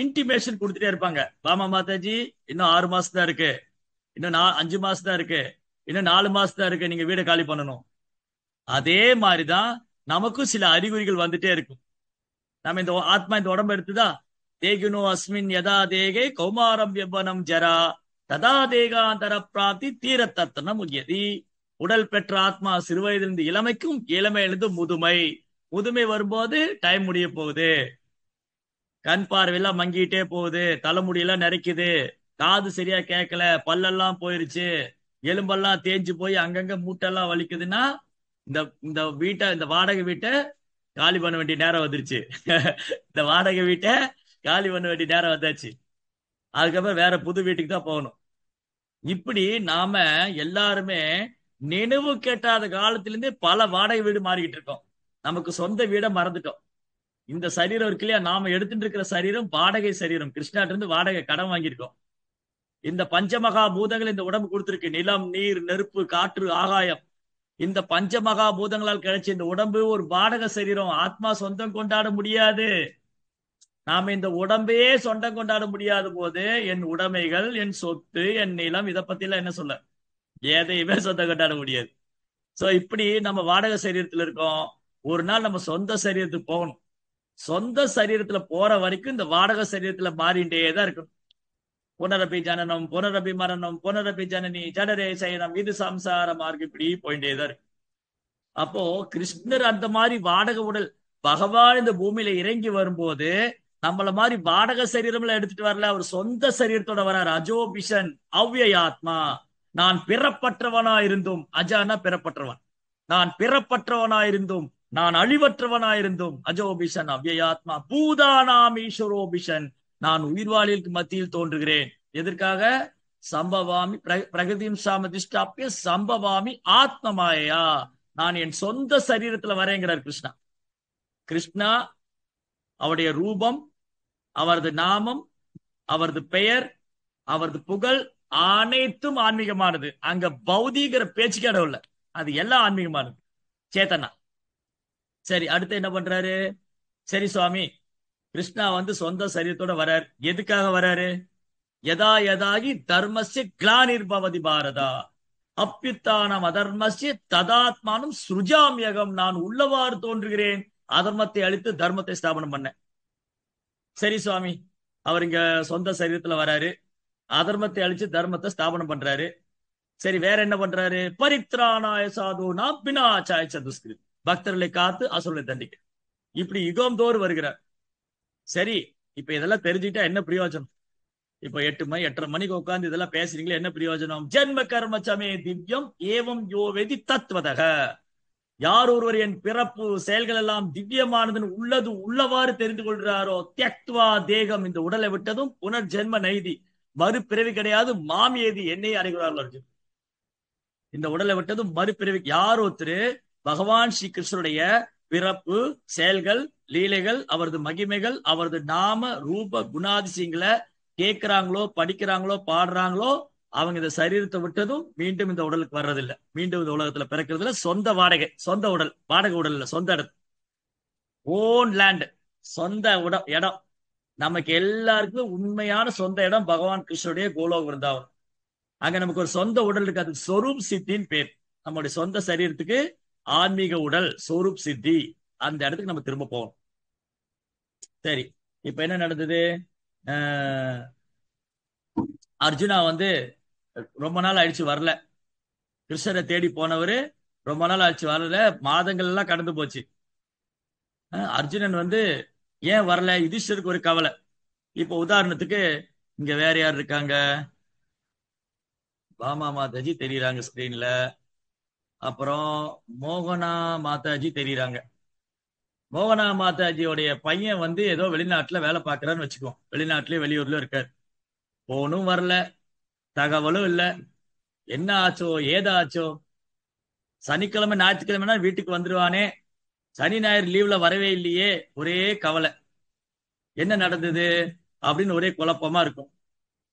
இன்டிமேஷன் கொடுத்துட்டே இருப்பாங்க வாமா மாதாஜி இன்னும் ஆறு மாசம் தான் இருக்கு இன்னும் நான் அஞ்சு மாசம் தான் இருக்கு இன்னும் நாலு மாசம் தான் இருக்கு நீங்க வீடை காலி பண்ணணும் அதே மாதிரிதான் நமக்கும் சில அறிகுறிகள் வந்துட்டே இருக்கும் நம்ம இந்த ஆத்மா இந்த உடம்பு எடுத்துதா தேகினோ அஸ்மின் யதா தேகை கௌமாரம் எவ்வனம் ஜரா ததா தேகாந்தர பிராப்தி தீரத்தத்தனம் உயதி உடல் பெற்ற ஆத்மா சிறுவயதிலிருந்து இளமைக்கும் இளமையிலிருந்து முதுமை முதுமை வரும்போது டைம் முடிய போகுது கண் பார்வையெல்லாம் மங்கிட்டே போகுது தலைமுடியெல்லாம் நிறைக்குது காது சரியா கேட்கல பல்லெல்லாம் போயிருச்சு எலும்பெல்லாம் தேஞ்சு போய் அங்கங்க மூட்டெல்லாம் வலிக்குதுன்னா இந்த இந்த வீட்டை இந்த வாடகை வீட்டை காலி பண்ண வேண்டிய நேரம் வந்துருச்சு (laughs) இந்த வாடகை வீட்டை காலி பண்ண வேண்டிய நேரம் வந்தாச்சு அதுக்கப்புறம் வேற புது வீட்டுக்கு தான் போகணும் இப்படி நாம எல்லாருமே நினைவு கேட்டாத காலத்திலிருந்தே பல வாடகை வீடு மாறிக்கிட்டு இருக்கோம் நமக்கு சொந்த வீடை மறந்துட்டோம் இந்த சரீரம் இருக்கு இல்லையா நாம எடுத்துட்டு இருக்கிற சரீரம் வாடகை சரீரம் கிருஷ்ணாட்ட இருந்து வாடகை கடன் வாங்கியிருக்கோம் இந்த பஞ்சமகா பூதங்கள் இந்த உடம்பு கொடுத்துருக்கு நிலம் நீர் நெருப்பு காற்று ஆகாயம் இந்த பஞ்சமகா பூதங்களால் கிடைச்ச இந்த உடம்பு ஒரு வாடகை சரீரம் ஆத்மா சொந்தம் கொண்டாட முடியாது நாம இந்த உடம்பையே சொந்தம் கொண்டாட முடியாத போது என் உடைமைகள் என் சொத்து என் நிலம் இதை பத்தி எல்லாம் என்ன சொல்ல எதையுமே சொந்த கொண்டாட முடியாது சோ இப்படி நம்ம வாடகை சரீரத்துல இருக்கோம் ஒரு நாள் நம்ம சொந்த சரீரத்துக்கு போகணும் சொந்த சரீரத்துல போற வரைக்கும் இந்த வாடகை சரீரத்துல மாறிண்டேதான் இருக்கணும் புனரபி ஜனனம் புனரபி மரணம் புனரபி ஜனனி ஜனரே சயனம் இது சம்சார மார்க்கு இப்படி போயிட்டேதான் இருக்கு அப்போ கிருஷ்ணர் அந்த மாதிரி வாடக உடல் பகவான் இந்த பூமியில இறங்கி வரும்போது நம்மள மாதிரி வாடக சரீரம்ல எடுத்துட்டு வரல அவர் சொந்த சரீரத்தோட வர அஜோபிஷன் அவ்விய ஆத்மா நான் பிறப்பற்றவனாயிருந்தோம் அஜானா பிறப்பற்றவன் நான் பிறப்பற்றவனாயிருந்தோம் நான் அழிவற்றவனாயிருந்தோம் அஜோபிஷன் அவ்யாத்மா பூதானாம் ஈஸ்வரோபிஷன் நான் உயிர்வாளிகளுக்கு மத்தியில் தோன்றுகிறேன் எதற்காக சம்பவாமி பிரகதிம் சாமதிஷ்டாப்பிய சம்பவாமி ஆத்மமாயா நான் என் சொந்த சரீரத்துல வரேங்கிறார் கிருஷ்ணா கிருஷ்ணா அவருடைய ரூபம் அவரது நாமம் அவரது பெயர் அவரது புகழ் அனைத்தும் ஆன்மீகமானது அங்க பௌதிகிற பேச்சுக்கே இடம் அது எல்லாம் ஆன்மீகமானது சேத்தனா சரி அடுத்து என்ன பண்றாரு சரி சுவாமி கிருஷ்ணா வந்து சொந்த சரீரத்தோட வர்றாரு எதுக்காக வர்றாரு எதா எதாகி தர்மசிய கிளானிர்பவதி பாரதா அப்பித்தானம் அதர்மசிய ததாத்மானம் சுருஜாமியகம் நான் உள்ளவாறு தோன்றுகிறேன் அதர்மத்தை அழித்து தர்மத்தை ஸ்தாபனம் பண்ண சரி சுவாமி அவர் இங்க சொந்த சரீரத்துல வராரு அதர்மத்தை அழிச்சு தர்மத்தை ஸ்தாபனம் பண்றாரு சரி வேற என்ன பண்றாரு பரித்ராணாய சாதுனா பினாச்சாய சதுஸ்கிரு பக்தர்களை காத்து அசுரலை தண்டிக்க இப்படி யுகம் தோறு வருகிறார் சரி இப்ப இதெல்லாம் தெரிஞ்சுக்கிட்டா என்ன பிரயோஜனம் இப்ப எட்டு மணி எட்டரை மணிக்கு உட்காந்து இதெல்லாம் பேசுறீங்களே என்ன பிரயோஜனம் ஜென்ம கர்ம சமே திவ்யம் ஏவம் வெதி தத்துவதக யார் ஒருவர் என் பிறப்பு செயல்கள் எல்லாம் திவ்யமானதுன்னு உள்ளது உள்ளவாறு தெரிந்து கொள்கிறாரோ தியக்துவா தேகம் இந்த உடலை விட்டதும் புனர் ஜென்ம நைதி மறுபிறவி கிடையாது மாம் ஏதி என்னை அறிகிறார்கள் அர்ஜுன் இந்த உடலை விட்டது மறுபிறவி யார் ஒருத்தர் பகவான் ஸ்ரீ கிருஷ்ணனுடைய பிறப்பு செயல்கள் லீலைகள் அவரது மகிமைகள் அவரது நாம ரூப குணாதிசயங்களை கேட்கிறாங்களோ படிக்கிறாங்களோ பாடுறாங்களோ அவங்க இந்த சரீரத்தை விட்டதும் மீண்டும் இந்த உடலுக்கு வர்றதில்ல மீண்டும் இந்த உலகத்துல பிறக்கிறதுல சொந்த வாடகை சொந்த உடல் வாடகை உடல் இல்ல சொந்த இடத்து ஓன் லேண்ட் சொந்த இடம் நமக்கு எல்லாருக்குமே உண்மையான சொந்த இடம் பகவான் கிருஷ்ணனுடைய கோலோக விருந்தாவனம் அங்க நமக்கு ஒரு சொந்த உடல் இருக்கு அதுக்கு சொரூப் சித்தின்னு பேர் நம்மளுடைய சொந்த சரீரத்துக்கு ஆன்மீக உடல் சொரூப் சித்தி அந்த இடத்துக்கு நம்ம திரும்ப போகணும் சரி இப்ப என்ன நடந்தது அர்ஜுனா வந்து ரொம்ப நாள் ஆயிடுச்சு வரல கிருஷ்ணரை தேடி போனவர் ரொம்ப நாள் ஆயிடுச்சு வரல மாதங்கள் எல்லாம் கடந்து போச்சு அர்ஜுனன் வந்து ஏன் வரல யுதிஷருக்கு ஒரு கவலை இப்போ உதாரணத்துக்கு இங்க வேற யார் இருக்காங்க பாமா மாதாஜி தெரியுறாங்க ஸ்கிரீன்ல அப்புறம் மோகனா மாதாஜி தெரியுறாங்க மோகனா மாதாஜியோடைய பையன் வந்து ஏதோ வெளிநாட்டுல வேலை பார்க்கறான்னு வச்சுக்கோ வெளிநாட்டுலயே வெளியூர்ல இருக்காரு போனும் வரல தகவலும் இல்லை என்ன ஆச்சோ ஏதாச்சோ சனிக்கிழமை ஞாயிற்றுக்கிழமைனா வீட்டுக்கு வந்துருவானே சனி ஞாயிறு லீவ்ல வரவே இல்லையே ஒரே கவலை என்ன நடந்தது அப்படின்னு ஒரே குழப்பமா இருக்கும்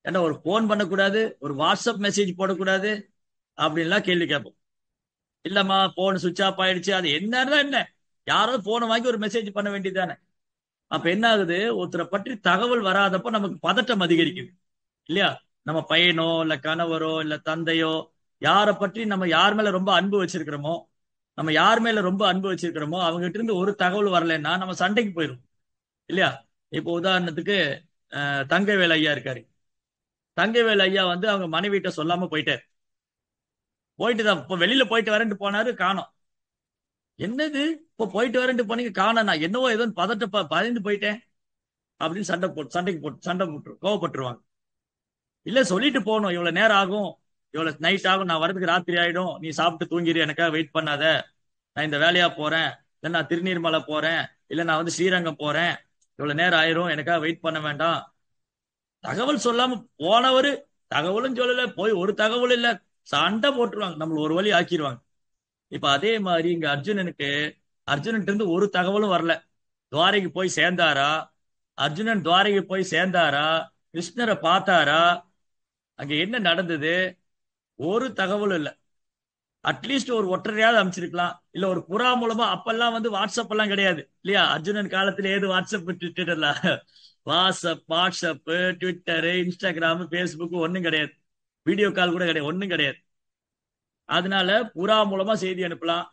ஏன்னா ஒரு போன் பண்ணக்கூடாது ஒரு வாட்ஸ்அப் மெசேஜ் போடக்கூடாது அப்படின்லாம் கேள்வி கேட்போம் இல்லம்மா போன் சுவிச் ஆஃப் ஆயிடுச்சு அது என்னன்னா என்ன யாரோ போனை வாங்கி ஒரு மெசேஜ் பண்ண வேண்டியதானே அப்ப என்ன ஆகுது ஒருத்தரை பற்றி தகவல் வராதப்ப நமக்கு பதட்டம் அதிகரிக்குது இல்லையா நம்ம பையனோ இல்ல கணவரோ இல்ல தந்தையோ யாரை பற்றி நம்ம யார் மேல ரொம்ப அன்பு வச்சிருக்கிறோமோ நம்ம யார் மேல ரொம்ப அன்பு வச்சிருக்கிறோமோ அவங்க கிட்ட இருந்து ஒரு தகவல் வரலன்னா நம்ம சண்டைக்கு போயிடும் இல்லையா இப்போ உதாரணத்துக்கு தங்கவேல் ஐயா இருக்காரு தங்கவேல் ஐயா வந்து அவங்க மனைவிட்ட சொல்லாம போயிட்டாரு போயிட்டு தான் இப்போ வெளியில போயிட்டு வரேன்ட்டு போனாரு காணோம் என்னது இப்போ போயிட்டு வரேன்ட்டு போனீங்க காணும் நான் என்னவோ ஏதோ பதட்ட பதிந்து போயிட்டேன் அப்படின்னு சண்டை போட்டு சண்டைக்கு போட்டு சண்டை போட்டு கோவப்பட்டுருவாங்க இல்ல சொல்லிட்டு போகணும் இவ்வளவு நேரம் ஆகும் இவ்வளவு நைட் ஆகும் நான் வரதுக்கு ராத்திரி ஆயிடும் நீ சாப்பிட்டு தூங்கிரு எனக்காக வெயிட் பண்ணாத நான் இந்த வேலையா போறேன் இல்லை நான் திருநீர்மலை போறேன் இல்ல நான் வந்து ஸ்ரீரங்கம் போறேன் இவ்வளவு நேரம் ஆயிரும் எனக்காக வெயிட் பண்ண வேண்டாம் தகவல் சொல்லாம போனவரு தகவலும் சொல்லல போய் ஒரு தகவலும் இல்ல சண்டை போட்டுருவாங்க நம்மள ஒரு வழி ஆக்கிடுவாங்க இப்ப அதே மாதிரி இங்க அர்ஜுனனுக்கு அர்ஜுனன்ட்டு இருந்து ஒரு தகவலும் வரல துவாரைக்கு போய் சேர்ந்தாரா அர்ஜுனன் துவாரைக்கு போய் சேர்ந்தாரா கிருஷ்ணரை பார்த்தாரா அங்க என்ன நடந்தது ஒரு தகவலும் இல்லை அட்லீஸ்ட் ஒரு ஒற்றரையாவது அமைச்சிருக்கலாம் இல்ல ஒரு புறா மூலமா அப்பெல்லாம் வந்து வாட்ஸ்அப் எல்லாம் கிடையாது இல்லையா அர்ஜுனன் காலத்துல ஏது வாட்ஸ்அப் ட்விட்டர்ல WhatsApp WhatsApp Twitter Instagram Facebook ஒன்றும் கிடையாது வீடியோ கால் கூட கிடையாது ஒன்றும் கிடையாது அதனால புறா மூலமா செய்தி அனுப்பலாம்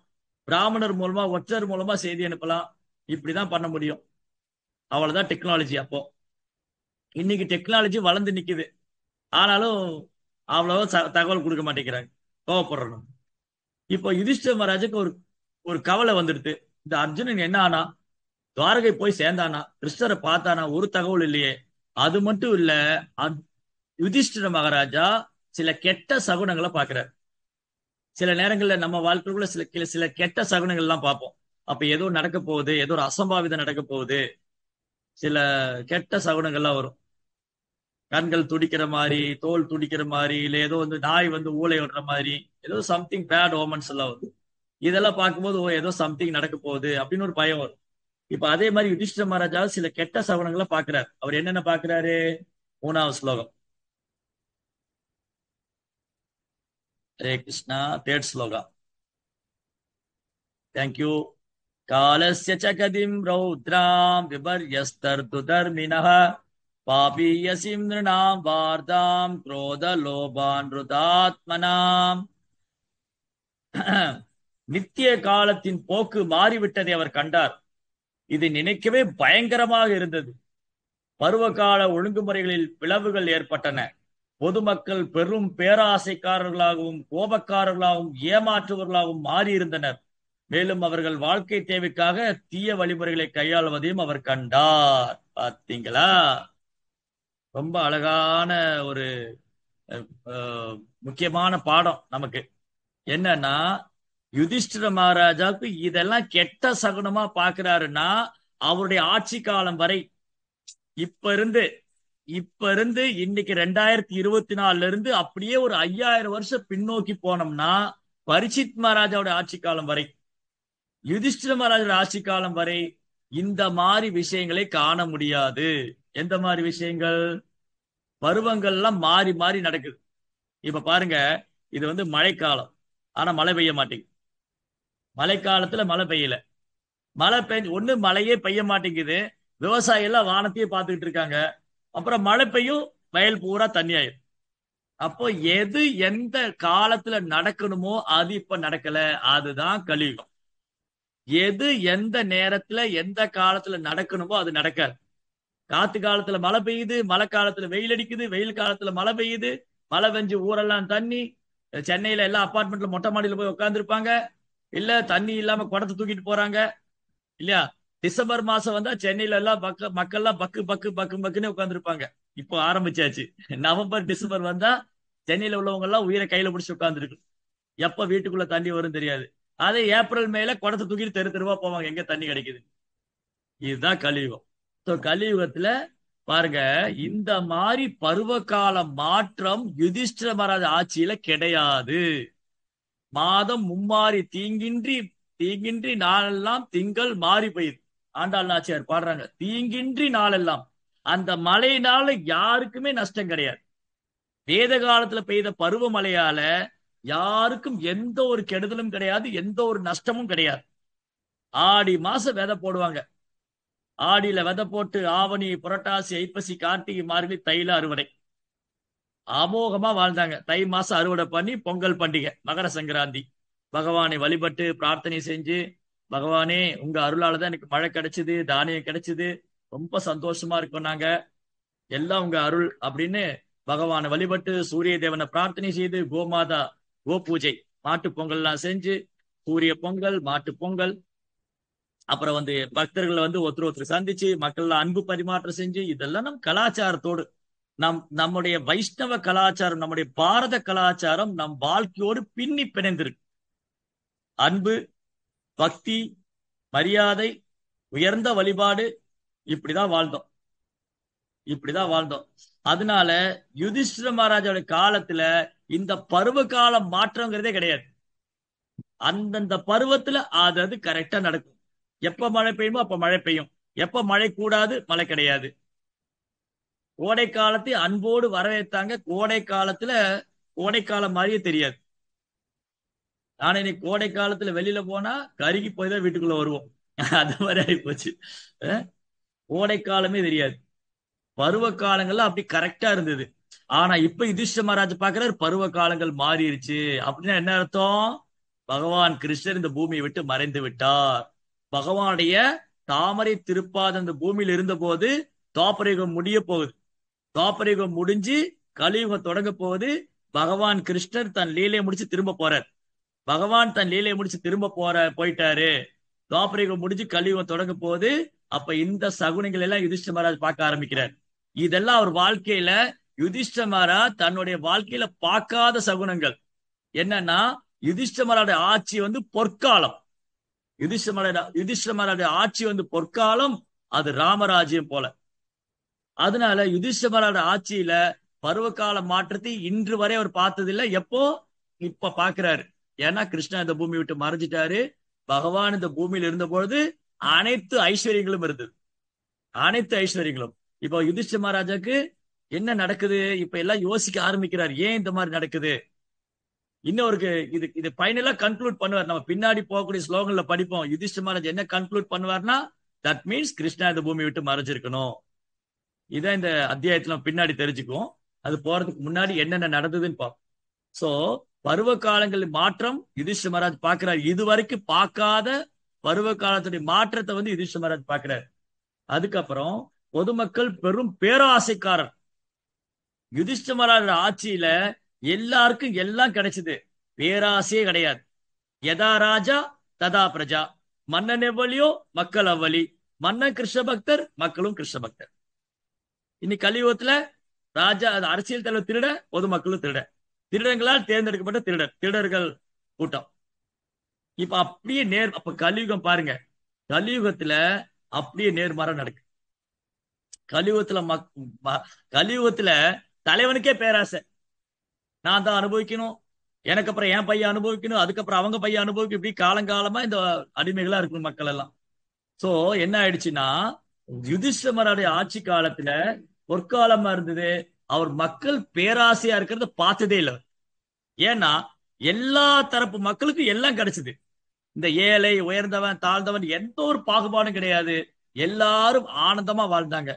பிராமணர் மூலமா ஒற்றர் மூலமா செய்தி அனுப்பலாம் இப்படிதான் பண்ண முடியும் அவ்வளவுதான் டெக்னாலஜி அப்போ இன்னைக்கு டெக்னாலஜி வளர்ந்து நிக்குது ஆனாலும் அவ்வளவு தகவல் கொடுக்க மாட்டேங்கிறாங்க கோவப்படுறணும் இப்போ யுதிஷ்ட மகாராஜுக்கு ஒரு ஒரு கவலை வந்துடுது இந்த அர்ஜுனன் என்ன ஆனா துவாரகை போய் சேர்ந்தானா கிருஷ்ணரை பார்த்தானா ஒரு தகவல் இல்லையே அது மட்டும் இல்ல யுதிஷ்டிர மகாராஜா சில கெட்ட சகுனங்களை பாக்குறாரு சில நேரங்கள்ல நம்ம வாழ்க்கைக்குள்ள சில சில கெட்ட சகுனங்கள் எல்லாம் பார்ப்போம் அப்ப ஏதோ நடக்க போகுது ஏதோ ஒரு அசம்பாவிதம் நடக்க போகுது சில கெட்ட சகுனங்கள்லாம் வரும் கண்கள் துடிக்கிற மாதிரி தோல் துடிக்கிற மாதிரி இல்ல ஏதோ வந்து நாய் வந்து ஊலை விடுற மாதிரி ஏதோ சம்திங் பேட் ஓமன்ஸ் எல்லாம் வந்து இதெல்லாம் பார்க்கும்போது ஓ ஏதோ சம்திங் நடக்க போகுது அப்படின்னு ஒரு பயம் வரும் இப்ப அதே மாதிரி யுதிஷ்டர மகாராஜா சில கெட்ட சவனங்களை பாக்குறாரு அவர் என்னென்ன பாக்குறாரு மூணாவது ஸ்லோகம் ஹரே கிருஷ்ணா தேர்ட் ஸ்லோகா தேங்க்யூ காலசிய சகதிம் ரௌத்ராம் விபர்யஸ்தர்து தர்மினஹ பாபீயசிம்னாம் வார்த்தாம் குரோத லோபான்ருதாத்மனாம் நித்திய காலத்தின் போக்கு மாறிவிட்டதை அவர் கண்டார் இது நினைக்கவே பயங்கரமாக இருந்தது பருவகால ஒழுங்குமுறைகளில் பிளவுகள் ஏற்பட்டன பொதுமக்கள் பெரும் பேராசைக்காரர்களாகவும் கோபக்காரர்களாகவும் ஏமாற்றுவர்களாகவும் மாறியிருந்தனர் மேலும் அவர்கள் வாழ்க்கை தேவைக்காக தீய வழிமுறைகளை கையாளுவதையும் அவர் கண்டார் பாத்தீங்களா ரொம்ப அழகான ஒரு முக்கியமான பாடம் நமக்கு என்னன்னா யுதிஷ்டிர மகாராஜாவுக்கு இதெல்லாம் கெட்ட சகுனமா பாக்குறாருன்னா அவருடைய ஆட்சி காலம் வரை இப்ப இருந்து இப்ப இருந்து இன்னைக்கு ரெண்டாயிரத்தி இருபத்தி நாலுல இருந்து அப்படியே ஒரு ஐயாயிரம் வருஷம் பின்னோக்கி போனோம்னா பரிசித் மகாராஜாவுடைய ஆட்சி காலம் வரை யுதிஷ்டிர மகாராஜோட ஆட்சி காலம் வரை இந்த மாதிரி விஷயங்களை காண முடியாது எந்த மாதிரி விஷயங்கள் பருவங்கள்லாம் மாறி மாறி நடக்குது இப்ப பாருங்க இது வந்து மழைக்காலம் ஆனா மழை பெய்ய மாட்டேங்குது மழைக்காலத்துல மழை பெய்யல மழை பெய்ஞ்சு ஒண்ணு மழையே பெய்ய மாட்டேங்குது விவசாயி எல்லாம் வானத்தையே பார்த்துக்கிட்டு இருக்காங்க அப்புறம் மழை பெய்யும் வயல் பூரா தண்ணி ஆயிடும் அப்போ எது எந்த காலத்துல நடக்கணுமோ அது இப்ப நடக்கல அதுதான் கலியுகம் எது எந்த நேரத்துல எந்த காலத்துல நடக்கணுமோ அது நடக்காது காத்து காலத்துல மழை பெய்யுது மழை காலத்துல வெயில் அடிக்குது வெயில் காலத்துல மழை பெய்யுது மழை பெஞ்சு ஊரெல்லாம் தண்ணி சென்னையில எல்லா அப்பார்ட்மெண்ட்ல மொட்டை மாடியில போய் உட்காந்துருப்பாங்க இல்ல தண்ணி இல்லாம குடத்தை தூக்கிட்டு போறாங்க இல்லையா டிசம்பர் மாசம் வந்தா சென்னையில எல்லாம் பக்க எல்லாம் பக்கு பக்கு பக்கு பக்குன்னு உட்காந்துருப்பாங்க இப்போ ஆரம்பிச்சாச்சு நவம்பர் டிசம்பர் வந்தா சென்னையில உள்ளவங்க எல்லாம் உயிரை கையில பிடிச்சி உட்காந்துருக்கு எப்ப வீட்டுக்குள்ள தண்ணி வரும் தெரியாது அதே ஏப்ரல் மேல குடத்தை தூக்கிட்டு தெரு தெருவா போவாங்க எங்க தண்ணி கிடைக்குது இதுதான் கழிவம் கலியுகத்துல பாருங்க இந்த மாதிரி பருவகால மாற்றம் யுதிஷ்டிர மகாராஜ ஆட்சியில கிடையாது மாதம் மும்மாறி தீங்கின்றி தீங்கின்றி நாளெல்லாம் திங்கள் மாறி போயிரு ஆண்டாள் நாச்சியார் பாடுறாங்க தீங்கின்றி நாளெல்லாம் அந்த மழையினால யாருக்குமே நஷ்டம் கிடையாது வேத காலத்துல பெய்த பருவமழையால யாருக்கும் எந்த ஒரு கெடுதலும் கிடையாது எந்த ஒரு நஷ்டமும் கிடையாது ஆடி மாசம் விதை போடுவாங்க ஆடியில விதை போட்டு ஆவணி புரட்டாசி ஐப்பசி கார்த்திகை மார்கழி தைல அறுவடை அமோகமா வாழ்ந்தாங்க தை மாசம் அறுவடை பண்ணி பொங்கல் பண்டிகை மகர சங்கராந்தி பகவானை வழிபட்டு பிரார்த்தனை செஞ்சு பகவானே உங்க அருளாலதான் தான் எனக்கு மழை கிடைச்சது தானியம் கிடைச்சது ரொம்ப சந்தோஷமா இருக்கும் நாங்க எல்லாம் உங்க அருள் அப்படின்னு பகவானை வழிபட்டு சூரிய தேவனை பிரார்த்தனை செய்து கோமாதா கோ பூஜை மாட்டு பொங்கல்லாம் செஞ்சு சூரிய பொங்கல் மாட்டு பொங்கல் அப்புறம் வந்து பக்தர்களை வந்து ஒருத்தர் ஒருத்தர் சந்திச்சு மக்கள்ல அன்பு பரிமாற்றம் செஞ்சு இதெல்லாம் நம் கலாச்சாரத்தோடு நம் நம்முடைய வைஷ்ணவ கலாச்சாரம் நம்முடைய பாரத கலாச்சாரம் நம் வாழ்க்கையோடு பின்னி பிணைந்திருக்கு அன்பு பக்தி மரியாதை உயர்ந்த வழிபாடு இப்படிதான் வாழ்ந்தோம் இப்படிதான் வாழ்ந்தோம் அதனால யுதிஷ்டிர மகாராஜோட காலத்துல இந்த பருவ காலம் மாற்றங்கிறதே கிடையாது அந்தந்த பருவத்துல அது அது கரெக்டா நடக்கும் எப்ப மழை பெய்யுமோ அப்ப மழை பெய்யும் எப்ப மழை கூடாது மழை கிடையாது கோடை காலத்தை அன்போடு வரவேற்றாங்க கோடை காலத்துல கோடை காலம் மாதிரியே தெரியாது ஆனா இன்னைக்கு கோடை காலத்துல வெளியில போனா கருகி போய் தான் வீட்டுக்குள்ள வருவோம் அது மாதிரி ஆயிப்போச்சு கோடை காலமே தெரியாது பருவ காலங்கள்ல அப்படி கரெக்டா இருந்தது ஆனா இப்ப யுதிஷ்ட மகாராஜ் பாக்குறாரு பருவ காலங்கள் மாறிடுச்சு அப்படின்னா என்ன அர்த்தம் பகவான் கிருஷ்ணர் இந்த பூமியை விட்டு மறைந்து விட்டார் பகவானுடைய தாமரை திருப்பாத அந்த பூமியில இருந்த போது தாபரயுகம் முடிய போகுது தோப்பரயுகம் முடிஞ்சு கலியுகம் தொடங்க போகுது பகவான் கிருஷ்ணர் தன் லீலையை முடிச்சு திரும்ப போறார் பகவான் தன் லீலையை முடிச்சு திரும்ப போற போயிட்டாரு தோப்பரயுகம் முடிஞ்சு கலியுகம் தொடங்க போது அப்ப இந்த சகுனங்கள் எல்லாம் யுதிஷ்ட மகாராஜ் பார்க்க ஆரம்பிக்கிறார் இதெல்லாம் அவர் வாழ்க்கையில யுதிஷ்ட மகாராஜ் தன்னுடைய வாழ்க்கையில பார்க்காத சகுனங்கள் என்னன்னா யுதிஷ்ட ஆட்சி வந்து பொற்காலம் யுதிஷ்டமரோட யுதிஷ்டமரோட ஆட்சி வந்து பொற்காலம் அது ராமராஜ்யம் போல அதனால யுதிஷ்டமரோட ஆட்சியில பருவகால மாற்றத்தை இன்று வரை அவர் பார்த்ததில்லை எப்போ இப்ப பாக்குறாரு ஏன்னா கிருஷ்ணா இந்த பூமி விட்டு மறைஞ்சிட்டாரு பகவான் இந்த பூமியில இருந்த பொழுது அனைத்து ஐஸ்வர்யங்களும் இருந்தது அனைத்து ஐஸ்வர்யங்களும் இப்போ யுதிஷ்ட மகாராஜாக்கு என்ன நடக்குது இப்ப எல்லாம் யோசிக்க ஆரம்பிக்கிறார் ஏன் இந்த மாதிரி நடக்குது இன்னொருக்கு இது இது பைனலா கன்க்ளூட் பண்ணுவார் நம்ம பின்னாடி போகக்கூடிய ஸ்லோகங்கள்ல படிப்போம் யுதிஷ்ட மகாராஜ் என்ன கன்க்ளூட் பண்ணுவார்னா தட் மீன்ஸ் கிருஷ்ணா இந்த பூமி விட்டு மறைஞ்சிருக்கணும் இதான் இந்த அத்தியாயத்துல பின்னாடி தெரிஞ்சுக்குவோம் அது போறதுக்கு முன்னாடி என்னென்ன நடந்ததுன்னு பார்ப்போம் சோ பருவ காலங்களின் மாற்றம் யுதிஷ்ட மகாராஜ் பாக்குறாரு இது வரைக்கும் பார்க்காத பருவ காலத்துடைய மாற்றத்தை வந்து யுதிஷ்ட மகாராஜ் பாக்குறாரு அதுக்கப்புறம் பொதுமக்கள் பெரும் பேராசைக்காரர் யுதிஷ்ட மகாராஜ் ஆட்சியில எல்லாருக்கும் எல்லாம் கிடைச்சது பேராசையே கிடையாது எதா ராஜா ததா பிரஜா மன்னன் எவ்வளியோ மக்கள் அவ்வளி மன்னன் கிருஷ்ண பக்தர் மக்களும் கிருஷ்ண பக்தர் இன்னைக்கு கலியுகத்துல ராஜா அது அரசியல் தலைவர் திருட பொது மக்களும் திருட திருடங்களால் தேர்ந்தெடுக்கப்பட்ட திருடர் திருடர்கள் கூட்டம் இப்ப அப்படியே நேர் அப்ப கலியுகம் பாருங்க கலியுகத்துல அப்படியே நேர்மாறா நடக்கு கலியுகத்துல மக் கலியுகத்துல தலைவனுக்கே பேராசை நான் தான் அனுபவிக்கணும் எனக்கு அப்புறம் என் பையன் அனுபவிக்கணும் அதுக்கப்புறம் அவங்க பையன் அனுபவிக்கும் இப்படி காலங்காலமா இந்த அடிமைகளா இருக்கணும் மக்கள் எல்லாம் சோ என்ன ஆயிடுச்சுன்னா யுதிஷ்டமருடைய ஆட்சி காலத்துல பொற்காலமா இருந்தது அவர் மக்கள் பேராசையா இருக்கிறத பார்த்ததே இல்லை ஏன்னா எல்லா தரப்பு மக்களுக்கும் எல்லாம் கிடைச்சது இந்த ஏழை உயர்ந்தவன் தாழ்ந்தவன் எந்த ஒரு பாகுபாடும் கிடையாது எல்லாரும் ஆனந்தமா வாழ்ந்தாங்க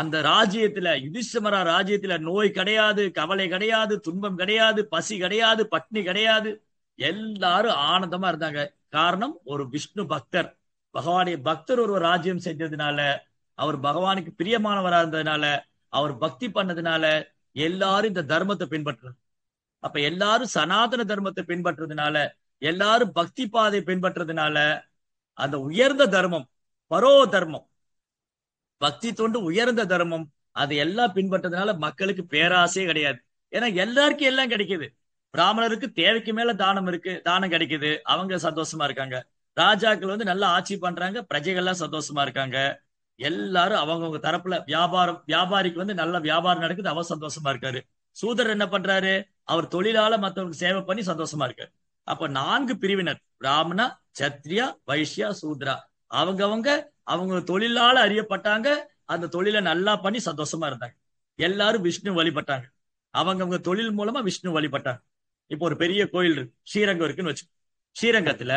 அந்த ராஜ்யத்துல யுதிஷமரா ராஜ்யத்துல நோய் கிடையாது கவலை கிடையாது துன்பம் கிடையாது பசி கிடையாது பட்னி கிடையாது எல்லாரும் ஆனந்தமா இருந்தாங்க காரணம் ஒரு விஷ்ணு பக்தர் பகவானுடைய பக்தர் ஒரு ராஜ்யம் செஞ்சதுனால அவர் பகவானுக்கு பிரியமானவரா இருந்ததுனால அவர் பக்தி பண்ணதுனால எல்லாரும் இந்த தர்மத்தை பின்பற்றுறாங்க அப்ப எல்லாரும் சனாதன தர்மத்தை பின்பற்றுறதுனால எல்லாரும் பக்தி பாதை பின்பற்றுறதுனால அந்த உயர்ந்த தர்மம் பரோ தர்மம் பக்தி தொண்டு உயர்ந்த தர்மம் அது எல்லாம் பின்பற்றதுனால மக்களுக்கு பேராசையே கிடையாது ஏன்னா எல்லாருக்கும் எல்லாம் கிடைக்குது பிராமணருக்கு தேவைக்கு மேல தானம் இருக்கு தானம் கிடைக்குது அவங்க சந்தோஷமா இருக்காங்க ராஜாக்கள் வந்து நல்லா ஆட்சி பண்றாங்க பிரஜைகள்லாம் சந்தோஷமா இருக்காங்க எல்லாரும் அவங்கவுங்க தரப்புல வியாபாரம் வியாபாரிக்கு வந்து நல்ல வியாபாரம் நடக்குது அவர் சந்தோஷமா இருக்காரு சூதர் என்ன பண்றாரு அவர் தொழிலால மத்தவங்களுக்கு சேவை பண்ணி சந்தோஷமா இருக்காரு அப்ப நான்கு பிரிவினர் பிராமணா சத்ரியா வைஷ்யா சூத்ரா அவங்கவங்க அவங்க தொழிலால அறியப்பட்டாங்க அந்த தொழிலை நல்லா பண்ணி சந்தோஷமா இருந்தாங்க எல்லாரும் விஷ்ணு வழிபட்டாங்க அவங்க தொழில் மூலமா விஷ்ணு வழிபட்டாங்க இப்போ ஒரு பெரிய கோயில் இருக்கு ஸ்ரீரங்கம் இருக்குன்னு வச்சு ஸ்ரீரங்கத்துல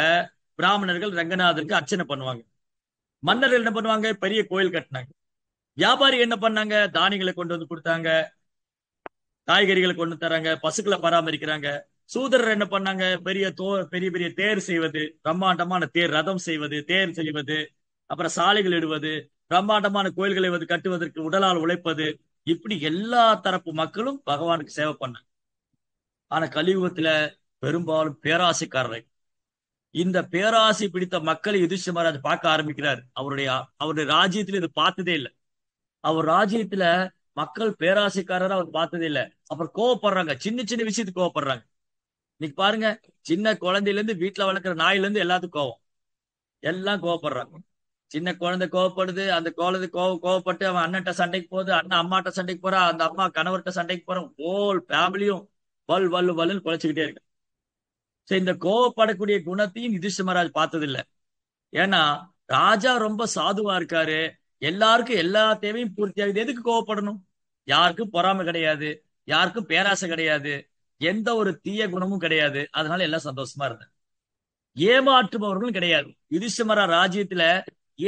பிராமணர்கள் ரங்கநாதருக்கு அர்ச்சனை பண்ணுவாங்க மன்னர்கள் என்ன பண்ணுவாங்க பெரிய கோயில் கட்டினாங்க வியாபாரி என்ன பண்ணாங்க தானியங்களை கொண்டு வந்து கொடுத்தாங்க காய்கறிகளை கொண்டு தராங்க பசுக்களை பராமரிக்கிறாங்க சூதரர் என்ன பண்ணாங்க பெரிய தோ பெரிய பெரிய தேர் செய்வது பிரம்மாண்டமான தேர் ரதம் செய்வது தேர் செய்வது அப்புறம் சாலைகள் இடுவது பிரம்மாண்டமான கோயில்களை வந்து கட்டுவதற்கு உடலால் உழைப்பது இப்படி எல்லா தரப்பு மக்களும் பகவானுக்கு சேவை பண்ணாங்க ஆனா கலியுகத்துல பெரும்பாலும் பேராசைக்காரர்கள் இந்த பேராசை பிடித்த மக்களை யுதிஷ்ட மகாராஜ் பார்க்க ஆரம்பிக்கிறார் அவருடைய அவருடைய ராஜ்யத்துல இது பார்த்ததே இல்லை அவர் ராஜ்யத்துல மக்கள் பேராசைக்காரர் அவர் பார்த்ததே இல்லை அப்புறம் கோவப்படுறாங்க சின்ன சின்ன விஷயத்துக்கு கோவப்படுறாங்க இன்னைக்கு பாருங்க சின்ன குழந்தையில இருந்து வீட்டுல வளர்க்குற நாயில இருந்து எல்லாத்துக்கும் கோவம் எல்லாம் கோவப்படுறாங்க சின்ன குழந்தை கோவப்படுது அந்த குழந்தை கோவ கோவப்பட்டு அவன் அண்ணன்ட்ட சண்டைக்கு போகுது அண்ணன் அம்மாட்ட சண்டைக்கு போறான் அந்த அம்மா கணவர்கிட்ட சண்டைக்கு போறான் ஹோல் ஃபேமிலியும் வல் வல் வல்லுன்னு குழைச்சிக்கிட்டே இருக்கு சோ இந்த கோவப்படக்கூடிய குணத்தையும் பார்த்தது இல்லை ஏன்னா ராஜா ரொம்ப சாதுவா இருக்காரு எல்லாருக்கும் எல்லா தேவையும் பூர்த்தி ஆகுது எதுக்கு கோவப்படணும் யாருக்கும் பொறாமை கிடையாது யாருக்கும் பேராசை கிடையாது எந்த ஒரு தீய குணமும் கிடையாது அதனால எல்லாம் சந்தோஷமா இருந்தேன் ஏமாற்றுபவர்களும் கிடையாது யுதிஷ்மரா ராஜ்யத்துல